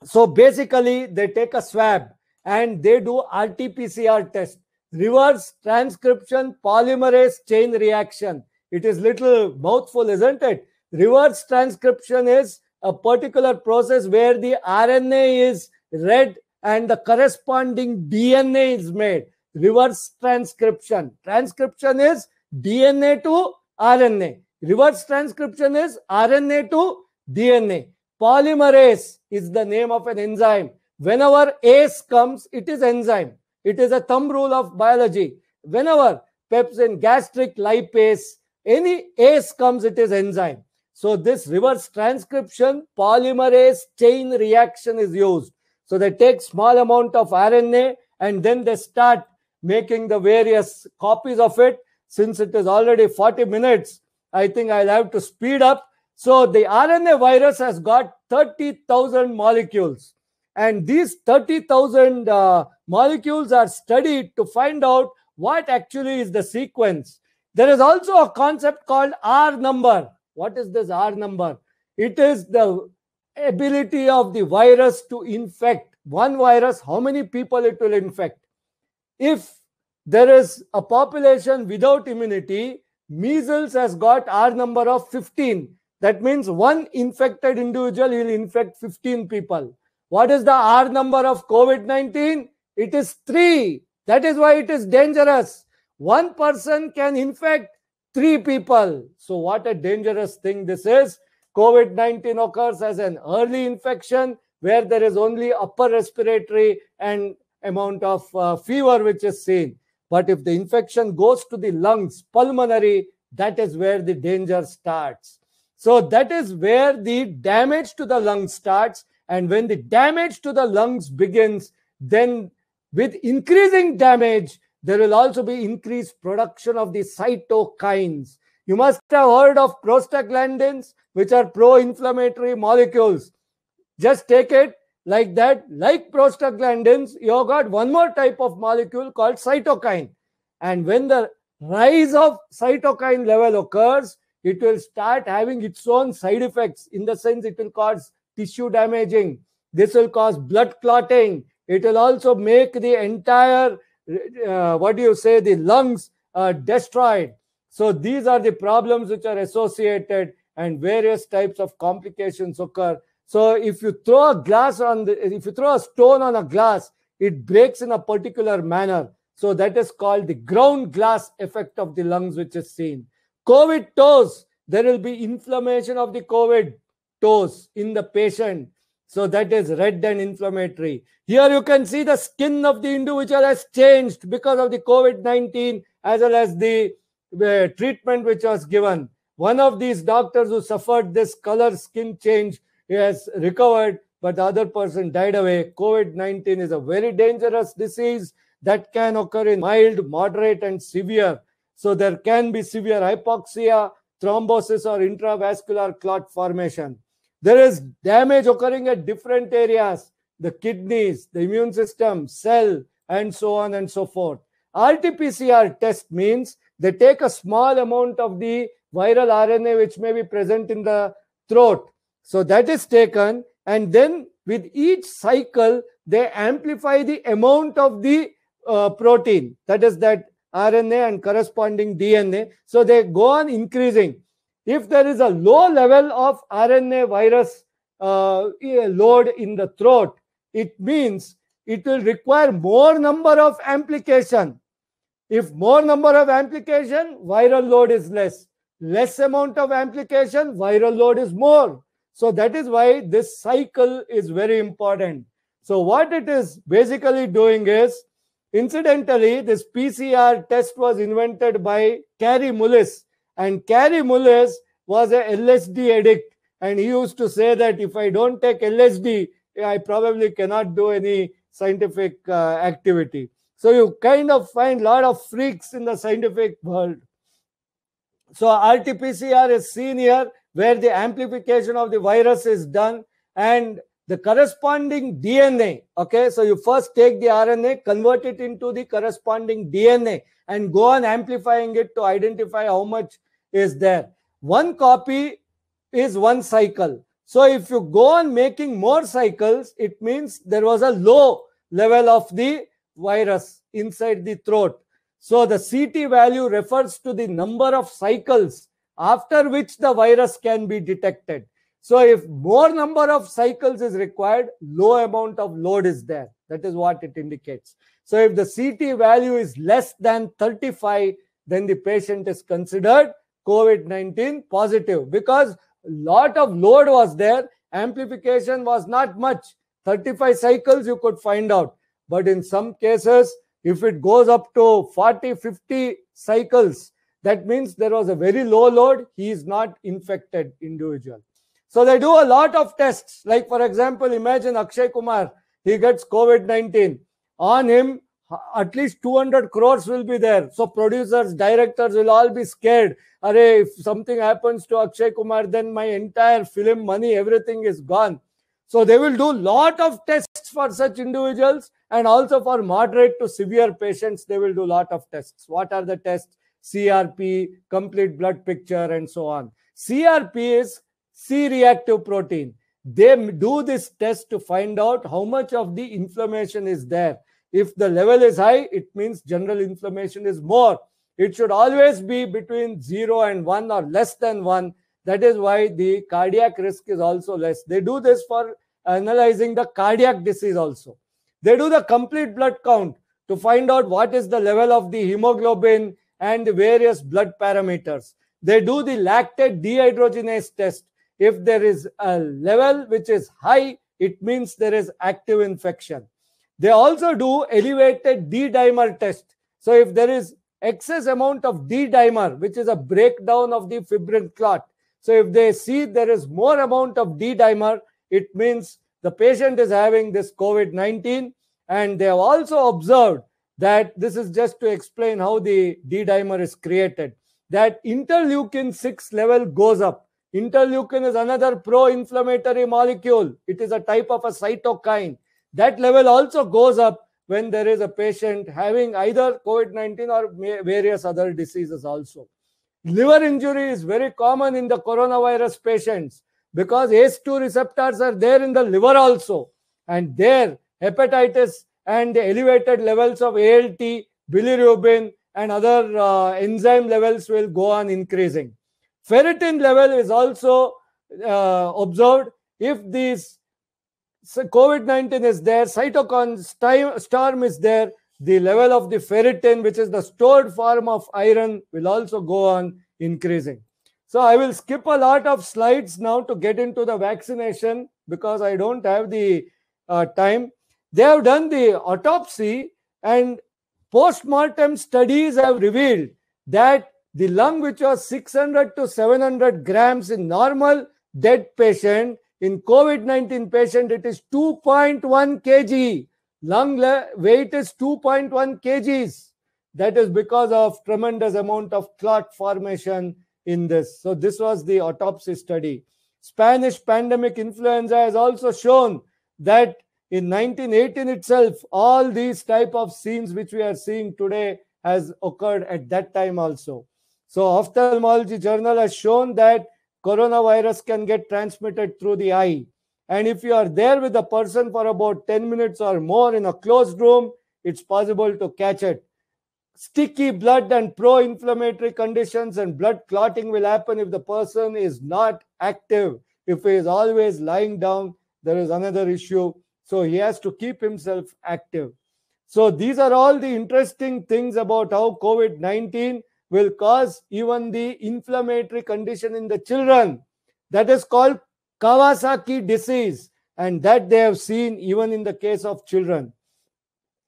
So basically, they take a swab and they do RT-PCR test, reverse transcription polymerase chain reaction. It is little mouthful, isn't it? Reverse transcription is a particular process where the RNA is read and the corresponding DNA is made. Reverse transcription. Transcription is DNA to RNA. Reverse transcription is RNA to DNA. Polymerase is the name of an enzyme. Whenever ACE comes, it is enzyme. It is a thumb rule of biology. Whenever pepsin, gastric lipase, any ACE comes, it is enzyme. So this reverse transcription polymerase chain reaction is used. So they take small amount of RNA and then they start making the various copies of it. Since it is already 40 minutes, I think I'll have to speed up. So the RNA virus has got 30,000 molecules. And these 30,000 uh, molecules are studied to find out what actually is the sequence. There is also a concept called R number. What is this R number? It is the ability of the virus to infect one virus, how many people it will infect. If there is a population without immunity, measles has got R number of 15. That means one infected individual will infect 15 people. What is the R number of COVID 19? It is 3. That is why it is dangerous. One person can infect three people. So, what a dangerous thing this is. COVID 19 occurs as an early infection where there is only upper respiratory and amount of uh, fever which is seen. But if the infection goes to the lungs, pulmonary, that is where the danger starts. So that is where the damage to the lungs starts. And when the damage to the lungs begins, then with increasing damage, there will also be increased production of the cytokines. You must have heard of prostaglandins, which are pro inflammatory molecules. Just take it like that. Like prostaglandins, you got one more type of molecule called cytokine. And when the rise of cytokine level occurs, it will start having its own side effects in the sense it will cause tissue damaging. This will cause blood clotting. It will also make the entire, uh, what do you say, the lungs uh, destroyed so these are the problems which are associated and various types of complications occur. So if you throw a glass on the, if you throw a stone on a glass, it breaks in a particular manner. So that is called the ground glass effect of the lungs, which is seen. COVID toes, there will be inflammation of the COVID toes in the patient. So that is red and inflammatory. Here you can see the skin of the individual has changed because of the COVID 19 as well as the treatment which was given. One of these doctors who suffered this color skin change has recovered, but the other person died away. COVID 19 is a very dangerous disease that can occur in mild, moderate, and severe. So there can be severe hypoxia, thrombosis, or intravascular clot formation. There is damage occurring at different areas the kidneys, the immune system, cell, and so on and so forth. RT PCR test means they take a small amount of the viral RNA which may be present in the throat. So that is taken, and then with each cycle, they amplify the amount of the uh, protein, that is, that RNA and corresponding DNA. So they go on increasing. If there is a low level of RNA virus uh, load in the throat, it means it will require more number of amplification if more number of amplification, viral load is less. Less amount of amplification, viral load is more. So that is why this cycle is very important. So what it is basically doing is, incidentally, this PCR test was invented by Carrie Mullis. And Carrie Mullis was a LSD addict. And he used to say that if I don't take LSD, I probably cannot do any scientific uh, activity. So you kind of find a lot of freaks in the scientific world. So RT-PCR is seen here where the amplification of the virus is done and the corresponding DNA. Okay, so you first take the RNA, convert it into the corresponding DNA, and go on amplifying it to identify how much is there. One copy is one cycle. So if you go on making more cycles, it means there was a low level of the virus inside the throat. So the CT value refers to the number of cycles after which the virus can be detected. So if more number of cycles is required, low amount of load is there. That is what it indicates. So if the CT value is less than 35, then the patient is considered COVID-19 positive because lot of load was there. Amplification was not much. 35 cycles you could find out. But in some cases, if it goes up to 40, 50 cycles, that means there was a very low load. He is not infected individual. So they do a lot of tests. Like, for example, imagine Akshay Kumar, he gets COVID 19. On him, at least 200 crores will be there. So producers, directors will all be scared. Are if something happens to Akshay Kumar, then my entire film money, everything is gone. So they will do lot of tests for such individuals and also for moderate to severe patients, they will do lot of tests. What are the tests? CRP, complete blood picture, and so on. CRP is C-reactive protein. They do this test to find out how much of the inflammation is there. If the level is high, it means general inflammation is more. It should always be between 0 and 1 or less than 1. That is why the cardiac risk is also less. They do this for analyzing the cardiac disease also. They do the complete blood count to find out what is the level of the hemoglobin and the various blood parameters. They do the lactate dehydrogenase test. If there is a level which is high, it means there is active infection. They also do elevated D-dimer test. So if there is excess amount of D-dimer, which is a breakdown of the fibrin clot. So if they see there is more amount of D-dimer, it means the patient is having this COVID 19. And they have also observed that this is just to explain how the D dimer is created. That interleukin 6 level goes up. Interleukin is another pro inflammatory molecule, it is a type of a cytokine. That level also goes up when there is a patient having either COVID 19 or various other diseases also. Liver injury is very common in the coronavirus patients because ACE2 receptors are there in the liver also. And there, hepatitis and the elevated levels of ALT, bilirubin, and other uh, enzyme levels will go on increasing. Ferritin level is also uh, observed if these so COVID 19 is there, cytokine storm is there, the level of the ferritin, which is the stored form of iron, will also go on increasing. So I will skip a lot of slides now to get into the vaccination because I don't have the uh, time. They have done the autopsy and post-mortem studies have revealed that the lung which was 600 to 700 grams in normal dead patient, in COVID-19 patient it is 2.1 kg. Lung weight is 2.1 kgs. That is because of tremendous amount of clot formation in this. So, this was the autopsy study. Spanish pandemic influenza has also shown that in 1918 itself, all these type of scenes which we are seeing today has occurred at that time also. So, ophthalmology journal has shown that coronavirus can get transmitted through the eye. And if you are there with a person for about 10 minutes or more in a closed room, it's possible to catch it sticky blood and pro inflammatory conditions and blood clotting will happen if the person is not active. If he is always lying down, there is another issue. So he has to keep himself active. So these are all the interesting things about how COVID 19 will cause even the inflammatory condition in the children. That is called Kawasaki disease, and that they have seen even in the case of children.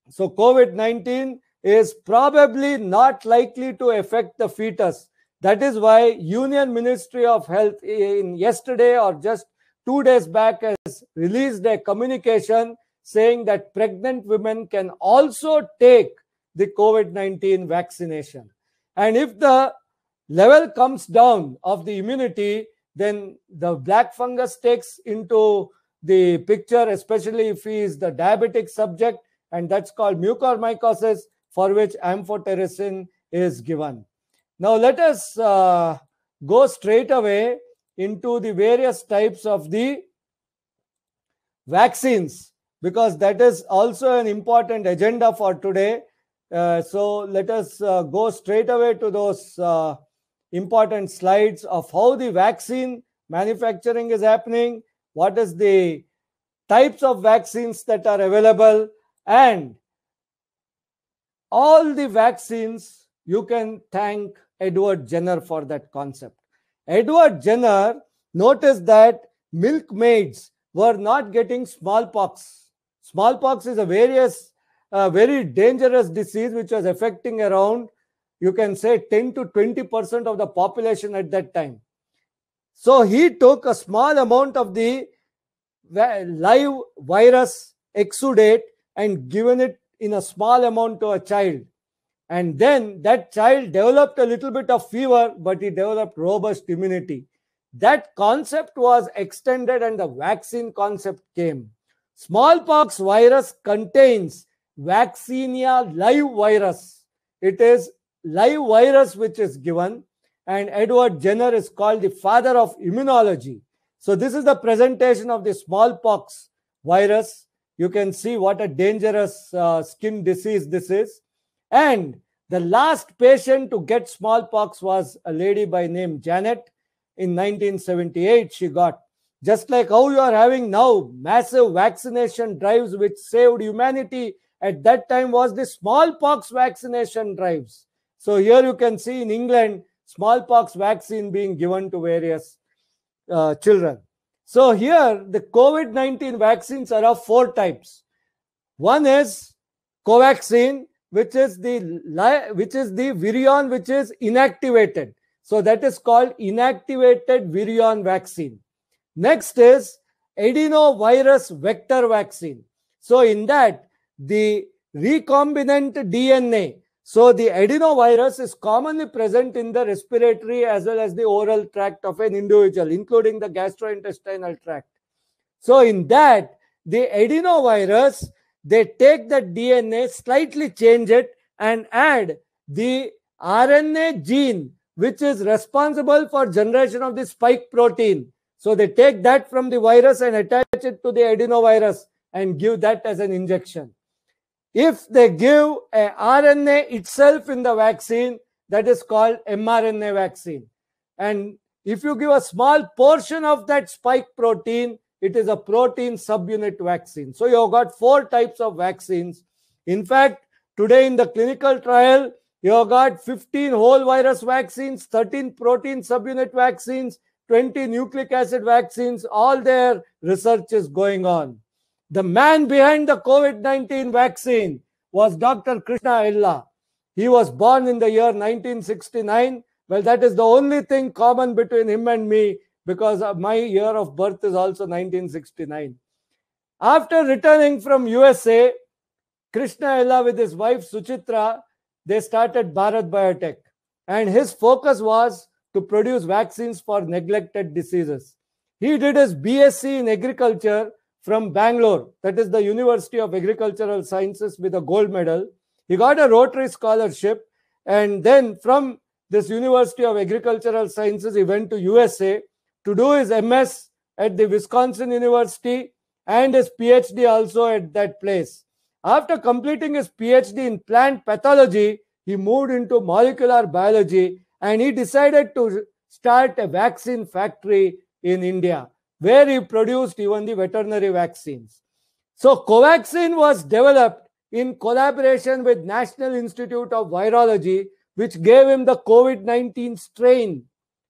So, COVID 19 is probably not likely to affect the fetus. That is why Union Ministry of Health in yesterday or just two days back has released a communication saying that pregnant women can also take the COVID-19 vaccination. And if the level comes down of the immunity, then the black fungus takes into the picture, especially if he is the diabetic subject, and that's called mucormycosis for which amphotericin is given. Now, let us uh, go straight away into the various types of the vaccines because that is also an important agenda for today. Uh, so, let us uh, go straight away to those uh, important slides of how the vaccine manufacturing is happening, what is the types of vaccines that are available, and all the vaccines, you can thank Edward Jenner for that concept. Edward Jenner noticed that milkmaids were not getting smallpox. Smallpox is a various, uh, very dangerous disease which was affecting around, you can say, 10 to 20 percent of the population at that time. So he took a small amount of the live virus exudate and given it in a small amount to a child. And then that child developed a little bit of fever, but he developed robust immunity. That concept was extended and the vaccine concept came. Smallpox virus contains vaccinia live virus. It is live virus which is given, and Edward Jenner is called the father of immunology. So, this is the presentation of the smallpox virus you can see what a dangerous uh, skin disease this is. And the last patient to get smallpox was a lady by name Janet. In 1978, she got just like how you are having now massive vaccination drives which saved humanity at that time was the smallpox vaccination drives. So here you can see in England smallpox vaccine being given to various uh, children. So here the COVID-19 vaccines are of four types. One is Covaxin, which is the which is the virion which is inactivated. So that is called inactivated virion vaccine. Next is adenovirus vector vaccine. So in that the recombinant DNA so the adenovirus is commonly present in the respiratory as well as the oral tract of an individual, including the gastrointestinal tract. So in that, the adenovirus, they take the DNA, slightly change it and add the RNA gene, which is responsible for generation of the spike protein. So they take that from the virus and attach it to the adenovirus and give that as an injection. If they give a RNA itself in the vaccine, that is called mRNA vaccine. And if you give a small portion of that spike protein, it is a protein subunit vaccine. So you've got four types of vaccines. In fact, today in the clinical trial, you've got 15 whole virus vaccines, 13 protein subunit vaccines, 20 nucleic acid vaccines. All their research is going on. The man behind the COVID 19 vaccine was Dr. Krishna Ella. He was born in the year 1969. Well, that is the only thing common between him and me because my year of birth is also 1969. After returning from USA, Krishna Ella with his wife Suchitra, they started Bharat Biotech. And his focus was to produce vaccines for neglected diseases. He did his BSc in agriculture from Bangalore, that is the University of Agricultural Sciences, with a gold medal. He got a Rotary scholarship, and then from this University of Agricultural Sciences, he went to USA to do his MS at the Wisconsin University and his PhD also at that place. After completing his PhD in plant pathology, he moved into molecular biology and he decided to start a vaccine factory in India where he produced even the veterinary vaccines. So Covaxin was developed in collaboration with National Institute of Virology, which gave him the COVID-19 strain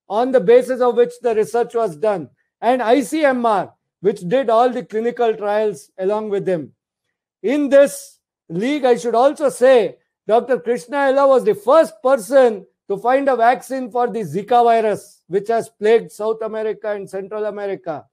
on the basis of which the research was done, and ICMR, which did all the clinical trials along with him. In this league, I should also say, Dr. Krishna Ella was the first person to find a vaccine for the Zika virus, which has plagued South America and Central America.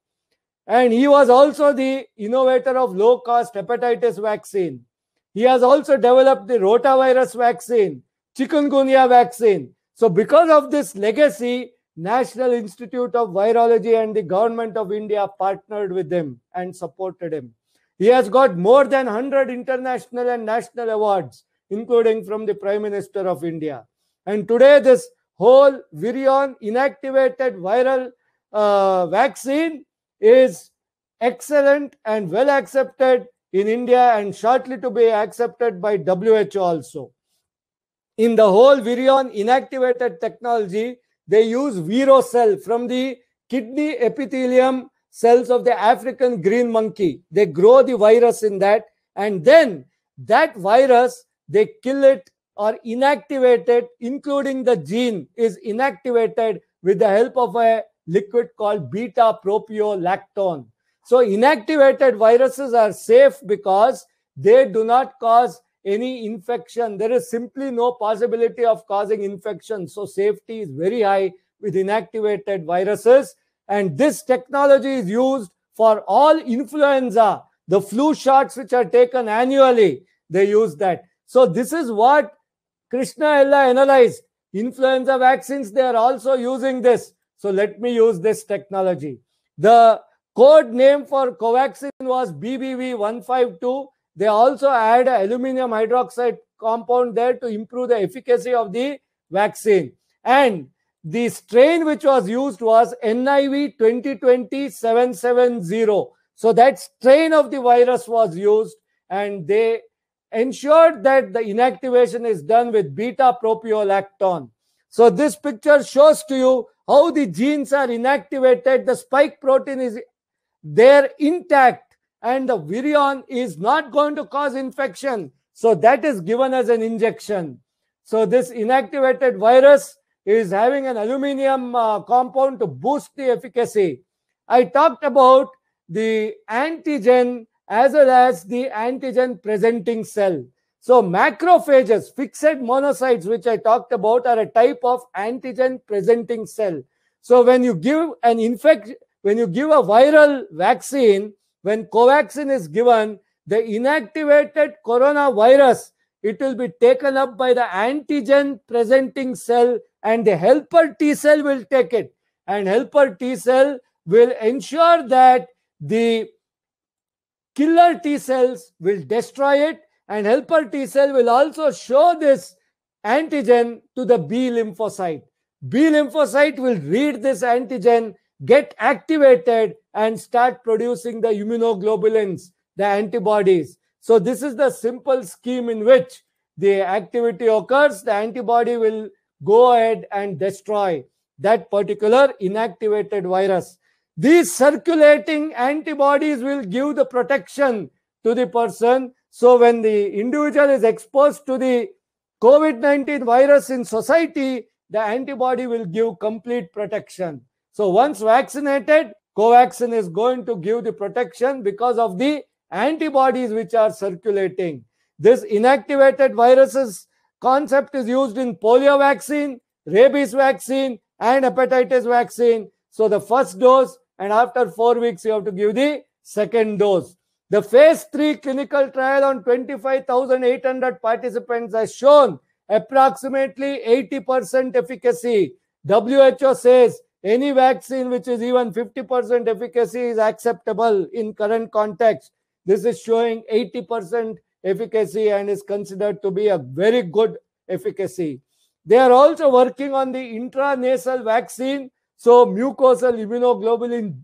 And he was also the innovator of low cost hepatitis vaccine. He has also developed the rotavirus vaccine, chikungunya vaccine. So, because of this legacy, National Institute of Virology and the Government of India partnered with him and supported him. He has got more than 100 international and national awards, including from the Prime Minister of India. And today, this whole virion inactivated viral uh, vaccine is excellent and well accepted in India and shortly to be accepted by WHO also. In the whole virion inactivated technology, they use cell from the kidney epithelium cells of the African green monkey. They grow the virus in that, and then that virus they kill it are inactivated, including the gene, is inactivated with the help of a liquid called beta propiolactone. So, inactivated viruses are safe because they do not cause any infection. There is simply no possibility of causing infection. So, safety is very high with inactivated viruses. And this technology is used for all influenza, the flu shots which are taken annually, they use that. So, this is what Krishna Ella analyzed influenza vaccines, they are also using this. So let me use this technology. The code name for Covaxin was BBV152. They also add aluminum hydroxide compound there to improve the efficacy of the vaccine. And the strain which was used was NIV 2020-770. So that strain of the virus was used and they ensured that the inactivation is done with beta propiolactone. So this picture shows to you how the genes are inactivated. The spike protein is there intact and the virion is not going to cause infection. So that is given as an injection. So this inactivated virus is having an aluminium uh, compound to boost the efficacy. I talked about the antigen as well as the antigen presenting cell. So macrophages, fixed monocytes, which I talked about, are a type of antigen presenting cell. So when you give an infect, when you give a viral vaccine, when covaxin is given, the inactivated coronavirus, it will be taken up by the antigen presenting cell and the helper T cell will take it. And helper T cell will ensure that the killer T cells will destroy it and helper T cell will also show this antigen to the B lymphocyte. B lymphocyte will read this antigen, get activated and start producing the immunoglobulins, the antibodies. So this is the simple scheme in which the activity occurs, the antibody will go ahead and destroy that particular inactivated virus. These circulating antibodies will give the protection to the person. So when the individual is exposed to the COVID-19 virus in society, the antibody will give complete protection. So once vaccinated, Covaxin is going to give the protection because of the antibodies which are circulating. This inactivated viruses concept is used in polio vaccine, rabies vaccine, and hepatitis vaccine. So the first dose and after four weeks, you have to give the second dose. The phase three clinical trial on 25,800 participants has shown approximately 80% efficacy. WHO says any vaccine which is even 50% efficacy is acceptable in current context. This is showing 80% efficacy and is considered to be a very good efficacy. They are also working on the intranasal vaccine so mucosal immunoglobulin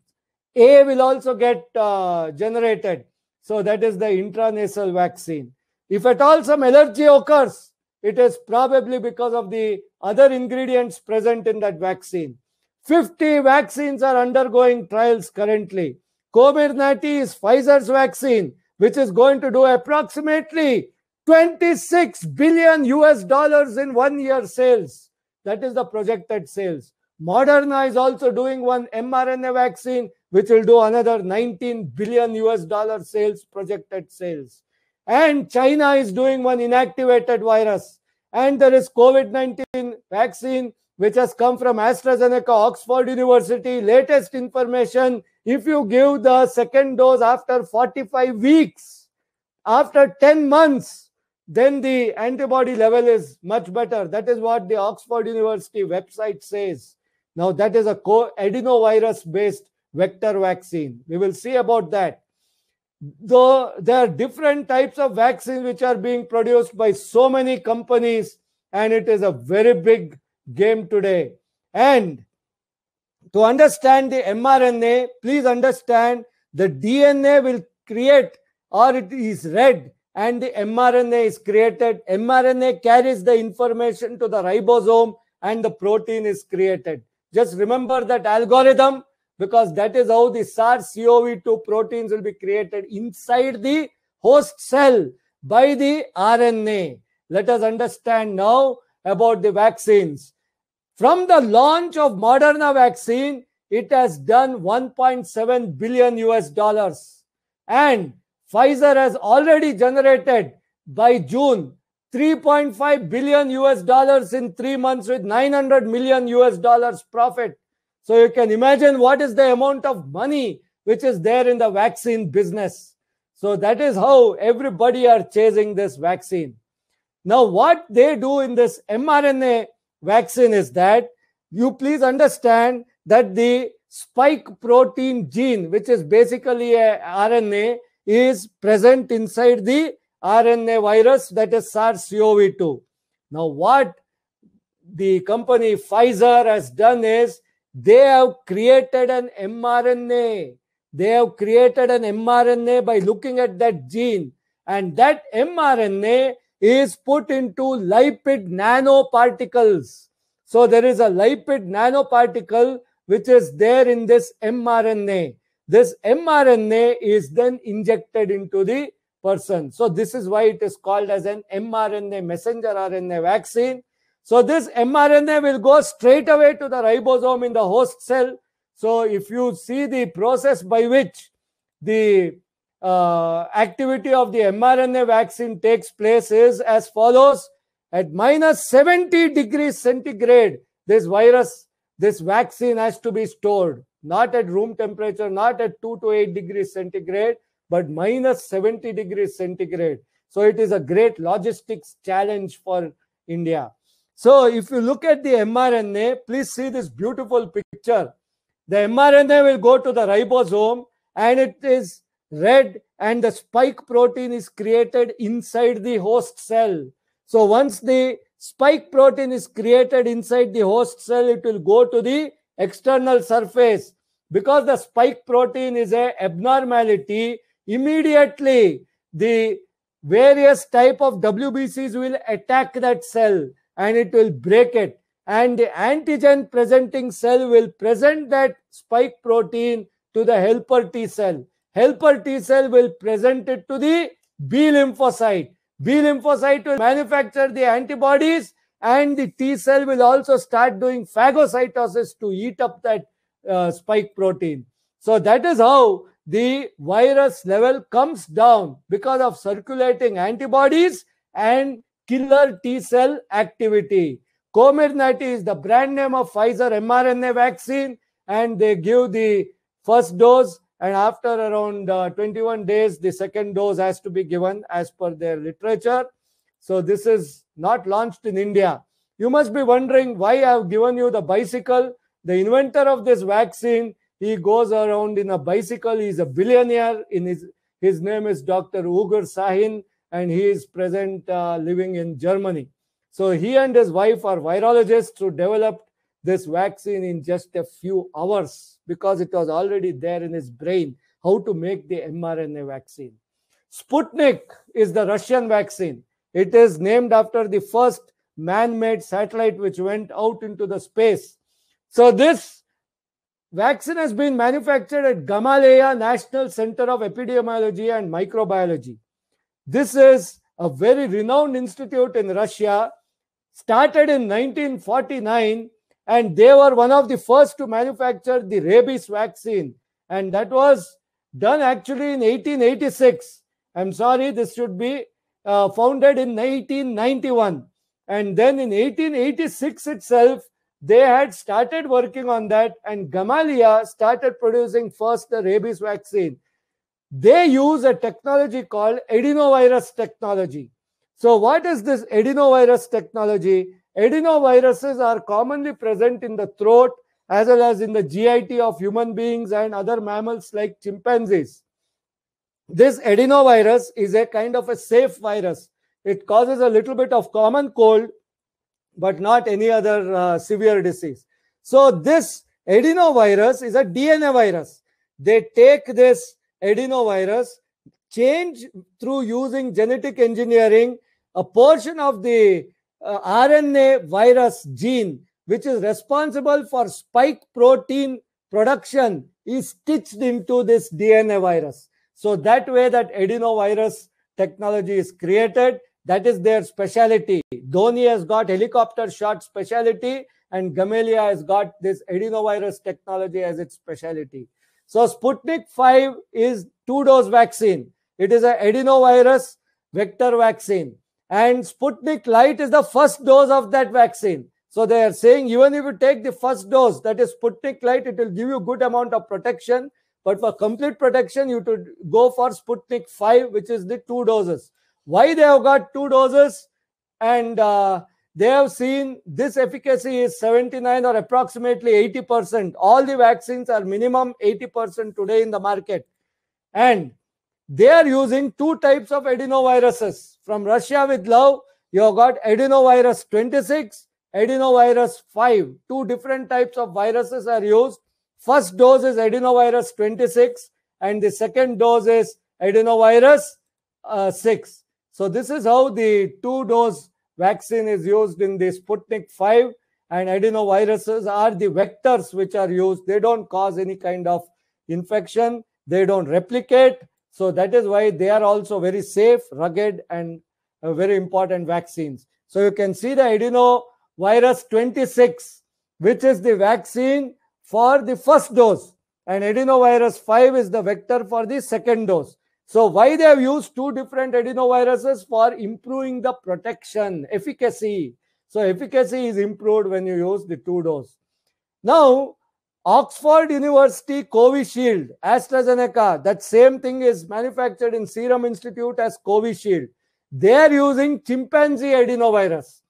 A will also get uh, generated. So that is the intranasal vaccine. If at all some allergy occurs, it is probably because of the other ingredients present in that vaccine. 50 vaccines are undergoing trials currently. Comirnaty is Pfizer's vaccine, which is going to do approximately 26 billion US dollars in one year sales. That is the projected sales. Moderna is also doing one mRNA vaccine, which will do another 19 billion US dollar sales, projected sales. And China is doing one inactivated virus. And there is COVID 19 vaccine, which has come from AstraZeneca, Oxford University. Latest information if you give the second dose after 45 weeks, after 10 months, then the antibody level is much better. That is what the Oxford University website says. Now, that is a adenovirus based vector vaccine. We will see about that. Though there are different types of vaccines which are being produced by so many companies, and it is a very big game today. And to understand the mRNA, please understand the DNA will create or it is read and the mRNA is created. mRNA carries the information to the ribosome and the protein is created. Just remember that algorithm because that is how the SARS-CoV-2 proteins will be created inside the host cell by the RNA. Let us understand now about the vaccines. From the launch of Moderna vaccine, it has done 1.7 billion US dollars. And Pfizer has already generated by June 3.5 billion US dollars in three months with 900 million US dollars profit. So you can imagine what is the amount of money which is there in the vaccine business. So that is how everybody are chasing this vaccine. Now, what they do in this mRNA vaccine is that you please understand that the spike protein gene, which is basically a RNA, is present inside the RNA virus, that is SARS CoV 2. Now, what the company Pfizer has done is they have created an mRNA. They have created an mRNA by looking at that gene, and that mRNA is put into lipid nanoparticles. So, there is a lipid nanoparticle which is there in this mRNA. This mRNA is then injected into the person. So this is why it is called as an mRNA messenger RNA vaccine. So this mRNA will go straight away to the ribosome in the host cell. So if you see the process by which the uh, activity of the mRNA vaccine takes place is as follows. At minus 70 degrees centigrade, this virus, this vaccine has to be stored, not at room temperature, not at 2 to 8 degrees centigrade but minus 70 degrees centigrade. So it is a great logistics challenge for India. So if you look at the mRNA, please see this beautiful picture. The mRNA will go to the ribosome and it is red. and the spike protein is created inside the host cell. So once the spike protein is created inside the host cell, it will go to the external surface. Because the spike protein is a abnormality, immediately the various type of wbcs will attack that cell and it will break it and the antigen presenting cell will present that spike protein to the helper t cell helper t cell will present it to the b lymphocyte b lymphocyte will manufacture the antibodies and the t cell will also start doing phagocytosis to eat up that uh, spike protein so that is how the virus level comes down because of circulating antibodies and killer T cell activity. Comirnaty is the brand name of Pfizer mRNA vaccine, and they give the first dose, and after around uh, 21 days, the second dose has to be given as per their literature. So, this is not launched in India. You must be wondering why I have given you the bicycle. The inventor of this vaccine he goes around in a bicycle. He's a billionaire. In his, his name is Dr. Ugur Sahin, and he is present uh, living in Germany. So he and his wife are virologists who developed this vaccine in just a few hours because it was already there in his brain how to make the mRNA vaccine. Sputnik is the Russian vaccine. It is named after the first man made satellite which went out into the space. So, this Vaccine has been manufactured at Gamaleya National Center of Epidemiology and Microbiology. This is a very renowned institute in Russia, started in 1949, and they were one of the first to manufacture the rabies vaccine. And that was done actually in 1886. I'm sorry, this should be uh, founded in 1991. And then in 1886 itself, they had started working on that, and Gamaleya started producing first the rabies vaccine. They use a technology called adenovirus technology. So, what is this adenovirus technology? Adenoviruses are commonly present in the throat as well as in the GIT of human beings and other mammals like chimpanzees. This adenovirus is a kind of a safe virus. It causes a little bit of common cold, but not any other uh, severe disease. So this adenovirus is a DNA virus. They take this adenovirus, change through using genetic engineering a portion of the uh, RNA virus gene, which is responsible for spike protein production, is stitched into this DNA virus. So that way that adenovirus technology is created that is their speciality. Dhoni has got helicopter shot speciality, and Gamelia has got this adenovirus technology as its speciality. So Sputnik 5 is two-dose vaccine. It is an adenovirus vector vaccine. And Sputnik Light is the first dose of that vaccine. So they are saying even if you take the first dose, that is Sputnik Light, it will give you good amount of protection. But for complete protection, you should go for Sputnik 5, which is the two doses why they have got two doses and uh, they have seen this efficacy is 79 or approximately 80%. All the vaccines are minimum 80% today in the market. And they are using two types of adenoviruses. From Russia with love, you have got adenovirus 26, adenovirus 5. Two different types of viruses are used. First dose is adenovirus 26, and the second dose is adenovirus uh, 6. So this is how the two-dose vaccine is used in the Sputnik 5 and adenoviruses are the vectors which are used. They don't cause any kind of infection. They don't replicate. So that is why they are also very safe, rugged, and uh, very important vaccines. So you can see the adenovirus 26, which is the vaccine for the first dose, and adenovirus 5 is the vector for the second dose. So why they have used two different adenoviruses for improving the protection efficacy. So efficacy is improved when you use the two dose. Now, Oxford University Covishield, AstraZeneca, that same thing is manufactured in Serum Institute as Covishield. They are using chimpanzee adenovirus.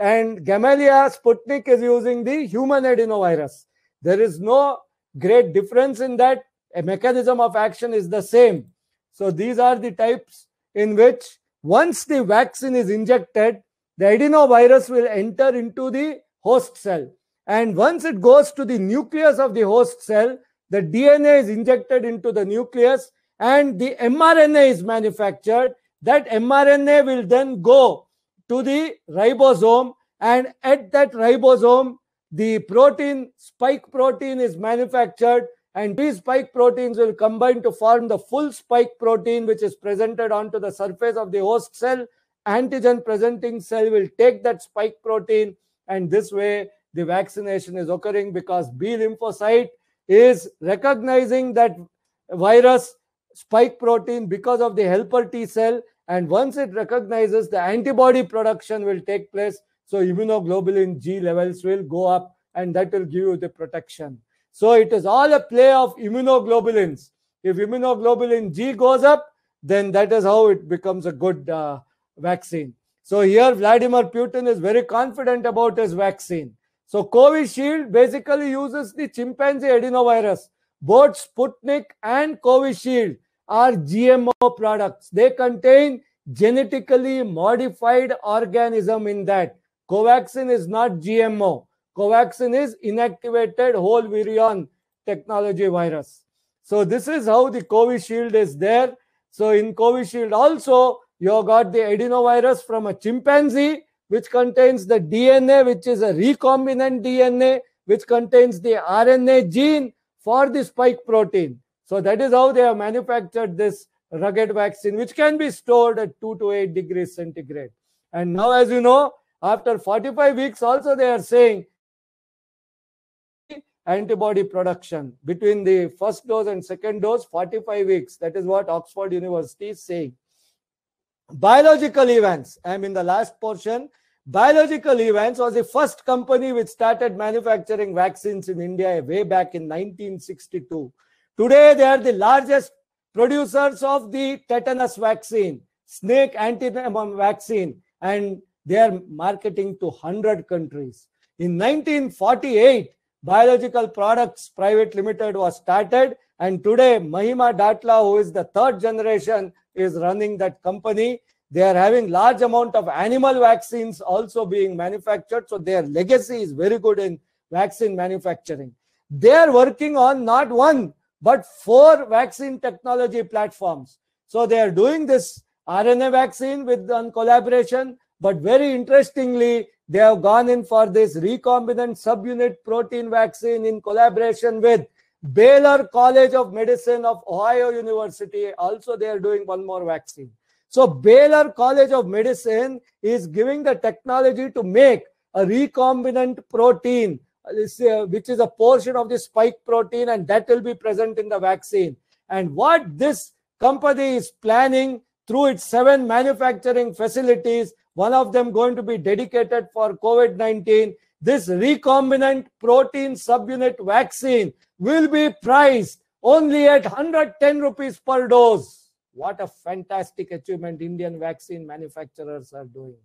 And Gamaleya Sputnik is using the human adenovirus. There is no great difference in that. A mechanism of action is the same so these are the types in which once the vaccine is injected, the adenovirus will enter into the host cell. And once it goes to the nucleus of the host cell, the DNA is injected into the nucleus and the mRNA is manufactured. That mRNA will then go to the ribosome, and at that ribosome, the protein, spike protein, is manufactured and these spike proteins will combine to form the full spike protein, which is presented onto the surface of the host cell. Antigen presenting cell will take that spike protein, and this way the vaccination is occurring because B lymphocyte is recognizing that virus spike protein because of the helper T cell. And once it recognizes, the antibody production will take place. So immunoglobulin G levels will go up, and that will give you the protection. So it is all a play of immunoglobulins. If immunoglobulin G goes up, then that is how it becomes a good uh, vaccine. So here Vladimir Putin is very confident about his vaccine. So Covishield basically uses the chimpanzee adenovirus. Both Sputnik and Covishield are GMO products. They contain genetically modified organism in that. Covaxin is not GMO. Covaxin is inactivated whole virion technology virus. So this is how the shield is there. So in shield also, you got the adenovirus from a chimpanzee, which contains the DNA, which is a recombinant DNA, which contains the RNA gene for the spike protein. So that is how they have manufactured this rugged vaccine, which can be stored at 2 to 8 degrees centigrade. And now, as you know, after 45 weeks, also they are saying antibody production between the first dose and second dose 45 weeks that is what oxford university is saying biological events i am in the last portion biological events was the first company which started manufacturing vaccines in india way back in 1962 today they are the largest producers of the tetanus vaccine snake antivenom vaccine and they are marketing to 100 countries in 1948 Biological Products Private Limited was started. And today, Mahima Datla, who is the third generation, is running that company. They are having large amount of animal vaccines also being manufactured. So their legacy is very good in vaccine manufacturing. They are working on not one, but four vaccine technology platforms. So they are doing this RNA vaccine with on collaboration. But very interestingly, they have gone in for this recombinant subunit protein vaccine in collaboration with Baylor College of Medicine of Ohio University. Also, they are doing one more vaccine. So, Baylor College of Medicine is giving the technology to make a recombinant protein, uh, uh, which is a portion of the spike protein, and that will be present in the vaccine. And what this company is planning through its seven manufacturing facilities one of them going to be dedicated for COVID 19. This recombinant protein subunit vaccine will be priced only at 110 rupees per dose. What a fantastic achievement Indian vaccine manufacturers are doing.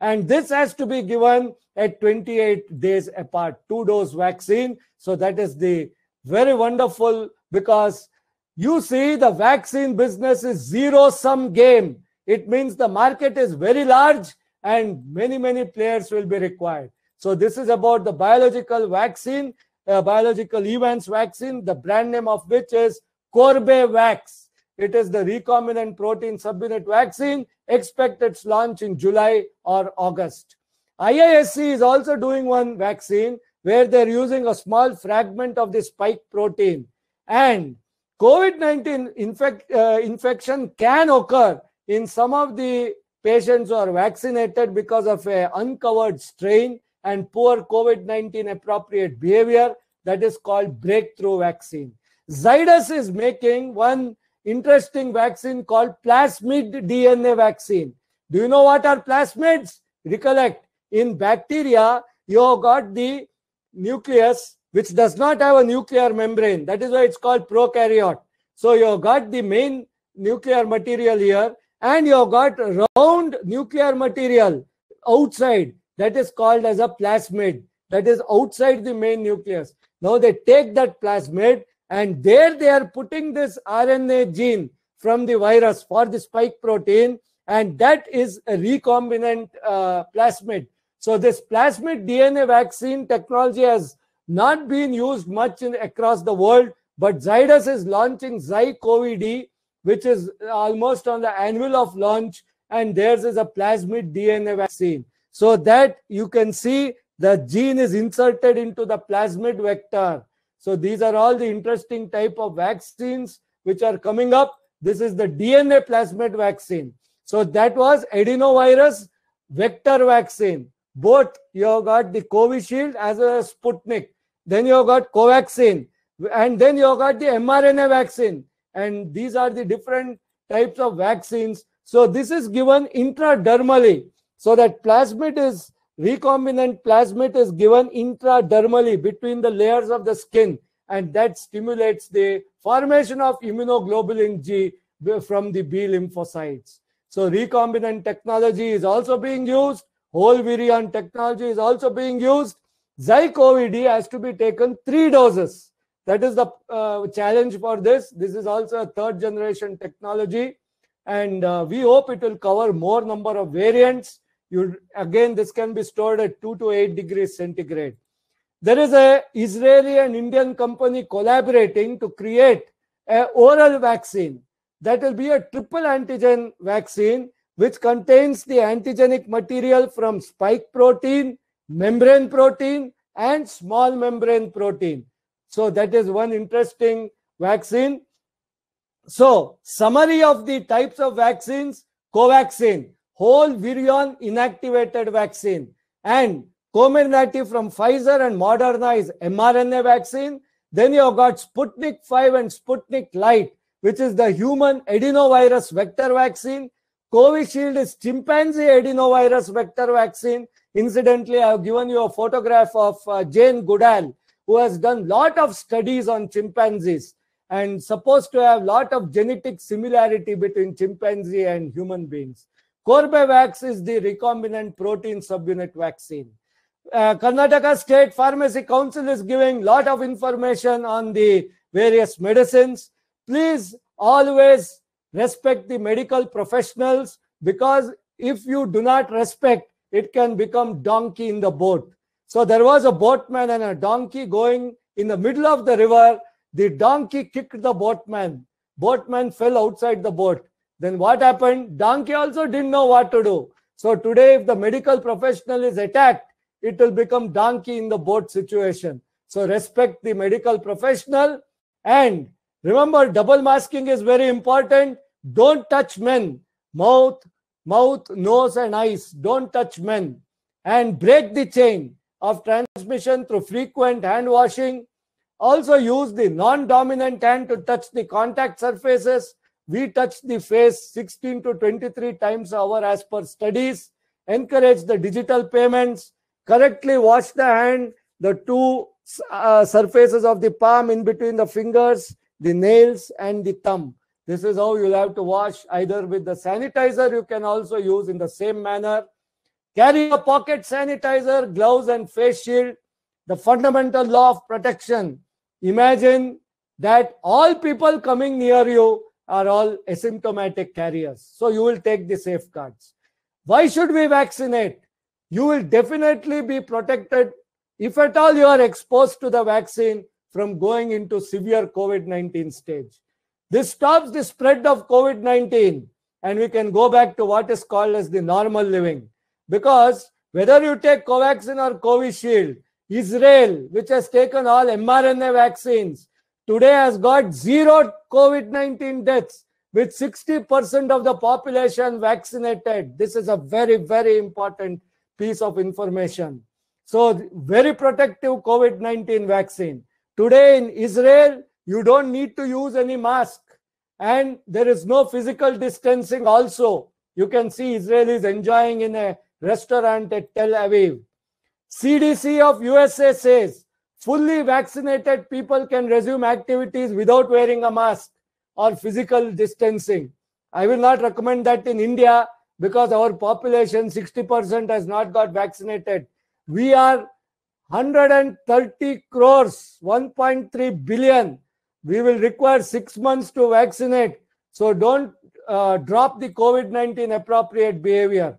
And this has to be given at 28 days apart, two dose vaccine. So that is the very wonderful because you see the vaccine business is zero sum game it means the market is very large and many, many players will be required. So this is about the biological vaccine, uh, biological events vaccine, the brand name of which is Corbevax. It is the recombinant protein subunit vaccine. Expect its launch in July or August. IISC is also doing one vaccine where they're using a small fragment of the spike protein. And COVID 19 uh, infection can occur in some of the patients who are vaccinated because of a uncovered strain and poor COVID-19 appropriate behavior, that is called breakthrough vaccine. Zydus is making one interesting vaccine called plasmid DNA vaccine. Do you know what are plasmids? Recollect, in bacteria, you have got the nucleus which does not have a nuclear membrane. That is why it's called prokaryote. So you have got the main nuclear material here and you've got round nuclear material outside that is called as a plasmid that is outside the main nucleus. Now they take that plasmid and there they are putting this RNA gene from the virus for the spike protein and that is a recombinant uh, plasmid. So this plasmid DNA vaccine technology has not been used much in, across the world, but Zydus is launching ZyCovid which is almost on the annual of launch, and theirs is a plasmid DNA vaccine. So that you can see the gene is inserted into the plasmid vector. So these are all the interesting type of vaccines which are coming up. This is the DNA plasmid vaccine. So that was adenovirus vector vaccine. Both you have got the shield as well as Sputnik. Then you have got Covaxin. And then you have got the mRNA vaccine and these are the different types of vaccines. So this is given intradermally. So that plasmid is recombinant plasmid is given intradermally between the layers of the skin and that stimulates the formation of immunoglobulin G from the B lymphocytes. So recombinant technology is also being used. Whole virion technology is also being used. Zycovid has to be taken three doses that is the uh, challenge for this this is also a third generation technology and uh, we hope it will cover more number of variants you again this can be stored at 2 to 8 degrees centigrade there is a israeli and indian company collaborating to create a oral vaccine that will be a triple antigen vaccine which contains the antigenic material from spike protein membrane protein and small membrane protein so that is one interesting vaccine. So summary of the types of vaccines, covaxin, whole virion inactivated vaccine and Comirnaty from Pfizer and Moderna is mRNA vaccine. Then you have got Sputnik 5 and Sputnik Light, which is the human adenovirus vector vaccine. Covishield is chimpanzee adenovirus vector vaccine. Incidentally, I have given you a photograph of uh, Jane Goodall, who has done lot of studies on chimpanzees and supposed to have lot of genetic similarity between chimpanzee and human beings. Corbevax is the recombinant protein subunit vaccine. Uh, Karnataka State Pharmacy Council is giving lot of information on the various medicines. Please always respect the medical professionals because if you do not respect, it can become donkey in the boat. So there was a boatman and a donkey going in the middle of the river. The donkey kicked the boatman. Boatman fell outside the boat. Then what happened? Donkey also didn't know what to do. So today, if the medical professional is attacked, it will become donkey in the boat situation. So respect the medical professional and remember double masking is very important. Don't touch men. Mouth, mouth, nose, and eyes. Don't touch men. And break the chain of transmission through frequent hand washing. Also use the non-dominant hand to touch the contact surfaces. We touch the face 16 to 23 times hour as per studies. Encourage the digital payments. Correctly wash the hand, the two uh, surfaces of the palm in between the fingers, the nails and the thumb. This is how you'll have to wash either with the sanitizer. You can also use in the same manner Carry a pocket sanitizer, gloves, and face shield. The fundamental law of protection. Imagine that all people coming near you are all asymptomatic carriers. So you will take the safeguards. Why should we vaccinate? You will definitely be protected if at all you are exposed to the vaccine from going into severe COVID 19 stage. This stops the spread of COVID 19 and we can go back to what is called as the normal living. Because whether you take Covaxin or Covishield, Israel, which has taken all mRNA vaccines, today has got zero COVID 19 deaths with 60% of the population vaccinated. This is a very, very important piece of information. So, very protective COVID 19 vaccine. Today in Israel, you don't need to use any mask, and there is no physical distancing, also. You can see is enjoying in a restaurant at Tel Aviv. CDC of USA says fully vaccinated people can resume activities without wearing a mask or physical distancing. I will not recommend that in India because our population 60% has not got vaccinated. We are 130 crores, 1.3 billion. We will require six months to vaccinate. So don't uh, drop the COVID 19 appropriate behavior.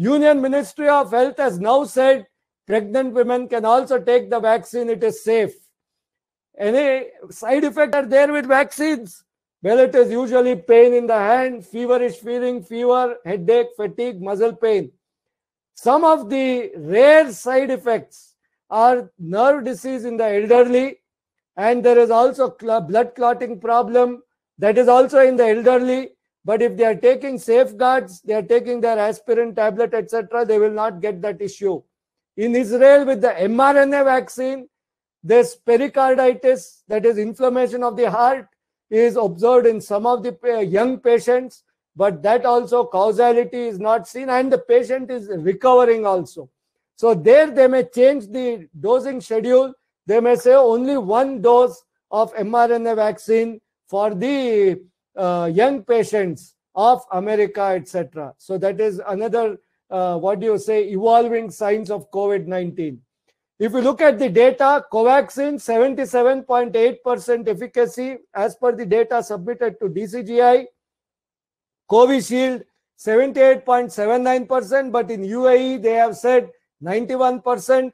Union Ministry of Health has now said pregnant women can also take the vaccine, it is safe. Any side effects are there with vaccines? Well, it is usually pain in the hand, feverish feeling, fever, headache, fatigue, muscle pain. Some of the rare side effects are nerve disease in the elderly, and there is also blood clotting problem that is also in the elderly but if they are taking safeguards, they are taking their aspirin tablet, etc., they will not get that issue. In Israel, with the mRNA vaccine, this pericarditis, that is inflammation of the heart, is observed in some of the uh, young patients, but that also causality is not seen, and the patient is recovering also. So, there they may change the dosing schedule. They may say only one dose of mRNA vaccine for the uh, young patients of America, etc. So that is another, uh, what do you say, evolving signs of COVID-19. If you look at the data, Covaxin 77.8% efficacy as per the data submitted to DCGI. Covishield 78.79%, but in UAE they have said 91%.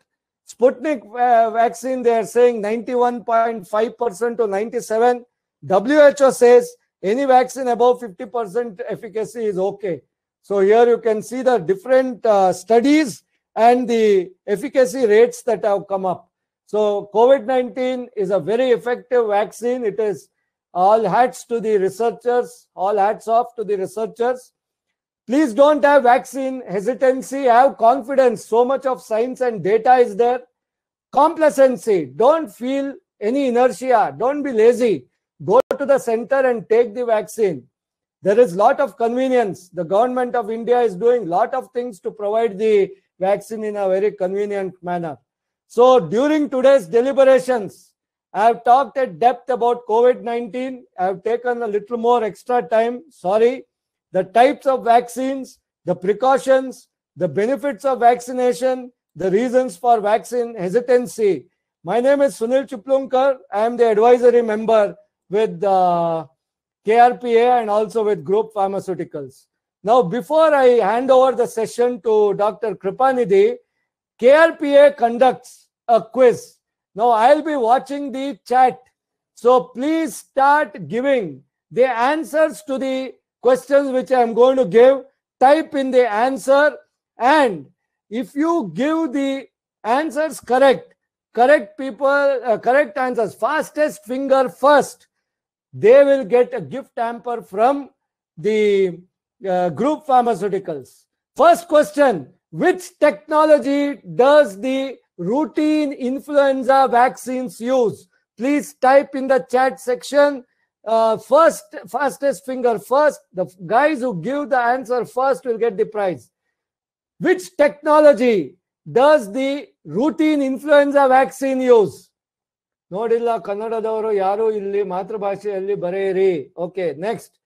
Sputnik uh, vaccine, they are saying 91.5% to 97. WHO says any vaccine above 50% efficacy is okay. So here you can see the different uh, studies and the efficacy rates that have come up. So COVID-19 is a very effective vaccine. It is all hats to the researchers, all hats off to the researchers. Please don't have vaccine hesitancy, have confidence. So much of science and data is there. Complacency, don't feel any inertia, don't be lazy go to the center and take the vaccine there is lot of convenience the government of india is doing lot of things to provide the vaccine in a very convenient manner so during today's deliberations i have talked at depth about covid-19 i have taken a little more extra time sorry the types of vaccines the precautions the benefits of vaccination the reasons for vaccine hesitancy my name is sunil chiplunkar i am the advisory member with uh, KRPA and also with Group Pharmaceuticals. Now, before I hand over the session to Dr. Kripanidhi, KRPA conducts a quiz. Now, I'll be watching the chat. So, please start giving the answers to the questions which I'm going to give. Type in the answer, and if you give the answers correct, correct people, uh, correct answers, fastest finger first they will get a gift hamper from the uh, group pharmaceuticals. First question, which technology does the routine influenza vaccines use? Please type in the chat section. Uh, first, fastest finger first. The guys who give the answer first will get the prize. Which technology does the routine influenza vaccine use? നോടില്ല കന്നഡദവര യാരോ ഇല്ലി മാതൃഭാഷയല്ലി बरेയിരി okay next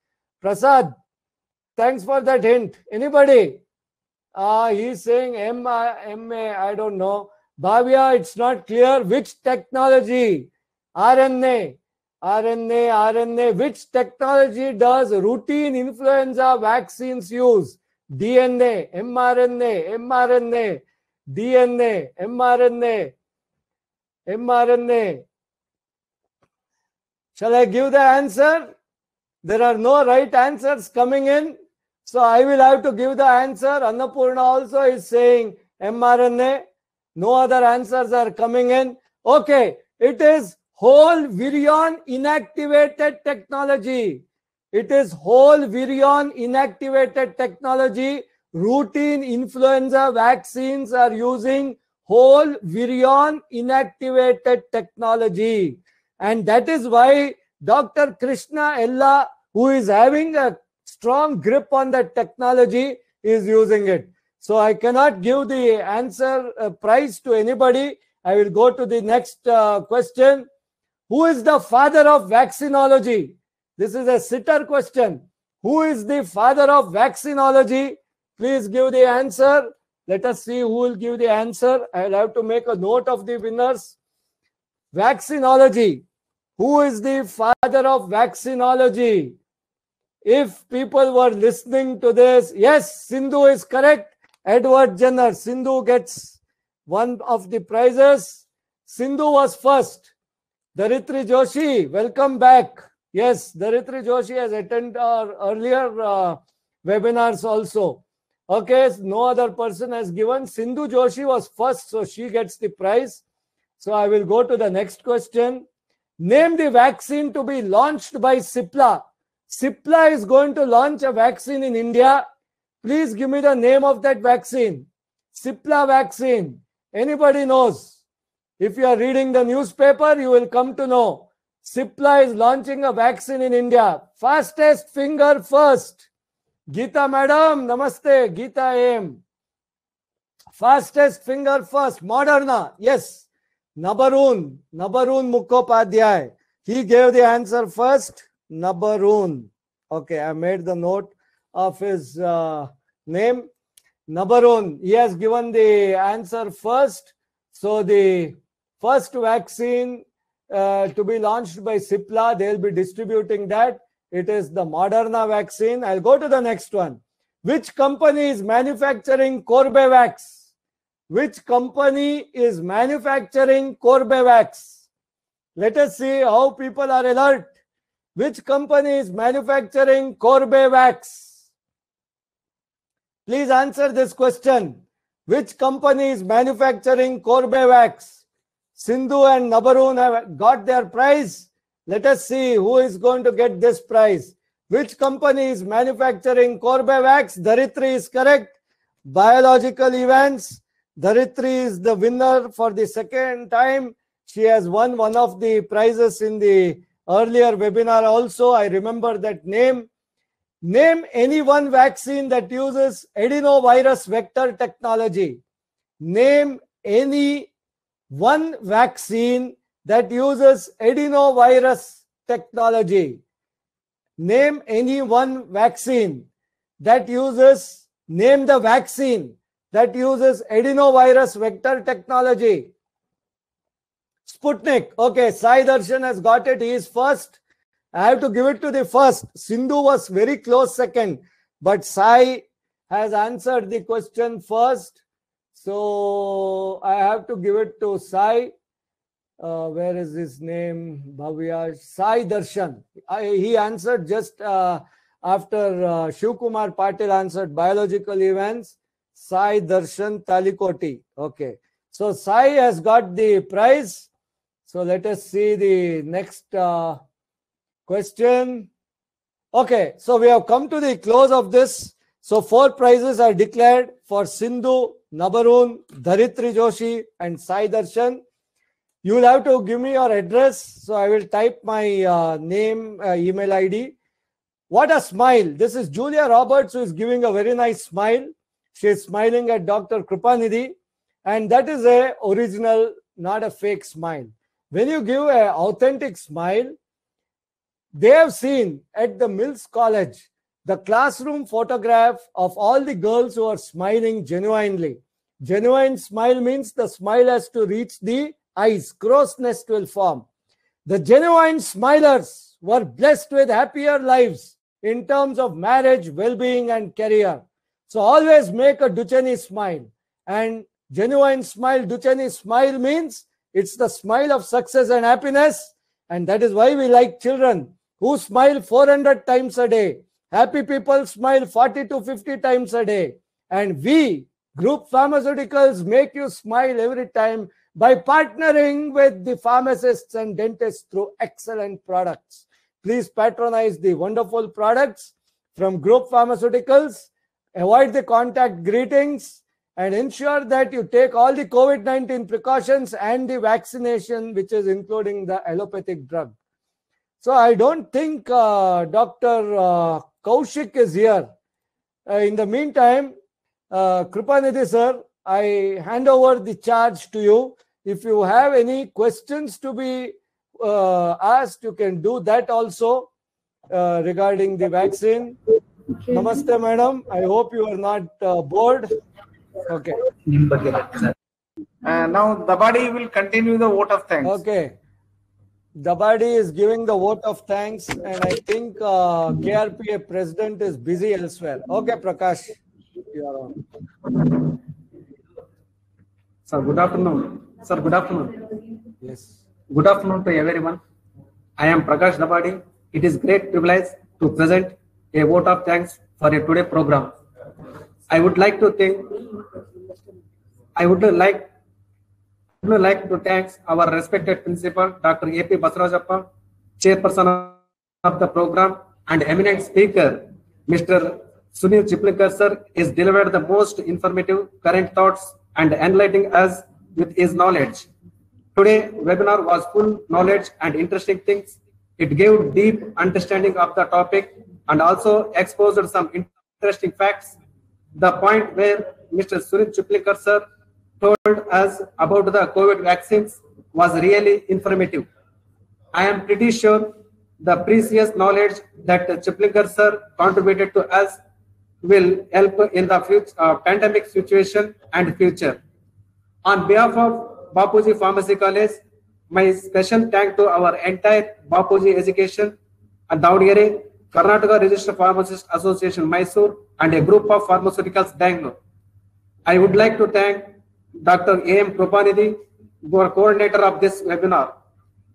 Prasad thanks for that hint any body ah he is saying M I M A I don't know Bhavya it's not clear which technology RNA RNA RNA which technology does routine influenza vaccines use DNA mRNA mRNA DNA mRNA mRNA Shall I give the answer? There are no right answers coming in. So I will have to give the answer. Annapurna also is saying mRNA. No other answers are coming in. Okay, it is whole virion inactivated technology. It is whole virion inactivated technology. Routine influenza vaccines are using whole virion inactivated technology. And that is why Dr. Krishna Ella, who is having a strong grip on that technology, is using it. So I cannot give the answer uh, price to anybody. I will go to the next uh, question. Who is the father of vaccinology? This is a sitter question. Who is the father of vaccinology? Please give the answer. Let us see who will give the answer. I'll have to make a note of the winners. Vaccinology who is the father of vaccinology? If people were listening to this, yes, Sindhu is correct. Edward Jenner, Sindhu gets one of the prizes. Sindhu was first. Daritri Joshi, welcome back. Yes, Daritri Joshi has attended our earlier uh, webinars also. Okay, no other person has given. Sindhu Joshi was first, so she gets the prize. So I will go to the next question name the vaccine to be launched by Sipla. Sipla is going to launch a vaccine in India. Please give me the name of that vaccine. Sipla vaccine. Anybody knows? If you are reading the newspaper, you will come to know. Sipla is launching a vaccine in India. Fastest finger first. Gita madam, namaste. Gita M. Fastest finger first. Moderna. Yes. Nabarun, Nabarun Mukhopadhyay. He gave the answer first, Nabarun. Okay, I made the note of his uh, name. Nabarun, he has given the answer first. So the first vaccine uh, to be launched by Sipla, they'll be distributing that. It is the Moderna vaccine. I'll go to the next one. Which company is manufacturing Corbevax? which company is manufacturing Corbevax? Let us see how people are alert. Which company is manufacturing Corbevax? Please answer this question. Which company is manufacturing Corbevax? Sindhu and Nabarun have got their prize. Let us see who is going to get this prize. Which company is manufacturing Corbevax? Daritri is correct. Biological events. Dharitri is the winner for the second time. She has won one of the prizes in the earlier webinar also. I remember that name. Name any one vaccine that uses adenovirus vector technology. Name any one vaccine that uses adenovirus technology. Name any one vaccine that uses, name the vaccine that uses adenovirus vector technology. Sputnik. Okay, Sai Darshan has got it. He is first. I have to give it to the first. Sindhu was very close second, but Sai has answered the question first. So I have to give it to Sai. Uh, where is his name? Bhavya Sai Darshan. I, he answered just uh, after uh, Shiv Patil answered biological events. Sai Darshan Talikoti. Okay. So Sai has got the prize. So let us see the next uh, question. Okay, so we have come to the close of this. So four prizes are declared for Sindhu, Nabarun, Dharitri Joshi and Sai Darshan. You will have to give me your address. So I will type my uh, name, uh, email ID. What a smile. This is Julia Roberts who is giving a very nice smile. She is smiling at Dr. Kripanidhi, and that is a original, not a fake smile. When you give an authentic smile, they have seen at the Mills College the classroom photograph of all the girls who are smiling genuinely. Genuine smile means the smile has to reach the eyes, cross nest will form. The genuine smilers were blessed with happier lives in terms of marriage, well being, and career. So always make a Duchenne smile. And genuine smile, Duchenne smile means it's the smile of success and happiness. And that is why we like children who smile 400 times a day. Happy people smile 40 to 50 times a day. And we, Group Pharmaceuticals, make you smile every time by partnering with the pharmacists and dentists through excellent products. Please patronize the wonderful products from Group Pharmaceuticals avoid the contact greetings, and ensure that you take all the COVID 19 precautions and the vaccination, which is including the allopathic drug. So, I don't think uh, Dr. Uh, Kaushik is here. Uh, in the meantime, uh, Kripanidhi sir, I hand over the charge to you. If you have any questions to be uh, asked, you can do that also uh, regarding the vaccine. Namaste, madam. I hope you are not bored okay ನಿಮ್ ಬಗ್ಗೆ now Dabadi will continue the vote of thanks. Okay. Dabadi is giving the vote of thanks, and I think uh, KRPA president is busy elsewhere. Okay, Prakash, you are on. Sir, good afternoon. Sir, good afternoon. Yes. Good afternoon to everyone. I am Prakash Dabadi. It is great privilege to present a vote of thanks for a today program. I would like to thank I would like would like to thank our respected principal, Dr. A.P. Basrajappa, chairperson of the program, and eminent speaker, Mr. Sunil Chiplinkar, sir, is delivered the most informative current thoughts and enlightening us with his knowledge. Today, webinar was full knowledge and interesting things. It gave deep understanding of the topic and also exposed some interesting facts. The point where Mr. Surin Chuplikar sir told us about the COVID vaccines was really informative. I am pretty sure the precious knowledge that Chiplinker sir contributed to us will help in the future, uh, pandemic situation and future. On behalf of Bapuji Pharmacy College, my special thank to our entire Bapuji education and Daudgere Karnataka Registered Pharmacists Association Mysore and a group of pharmaceuticals Bangalore. I would like to thank Dr. A.M. Krupanidhi, coordinator of this webinar.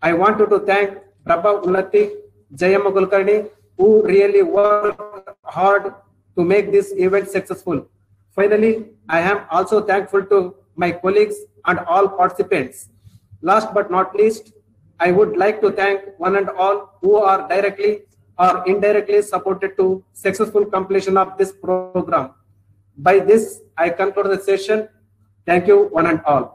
I wanted to thank Prabha Ullati, Jayama Kulkarni, who really worked hard to make this event successful. Finally, I am also thankful to my colleagues and all participants. Last but not least, I would like to thank one and all who are directly are indirectly supported to successful completion of this program. By this, I conclude the session. Thank you, one and all.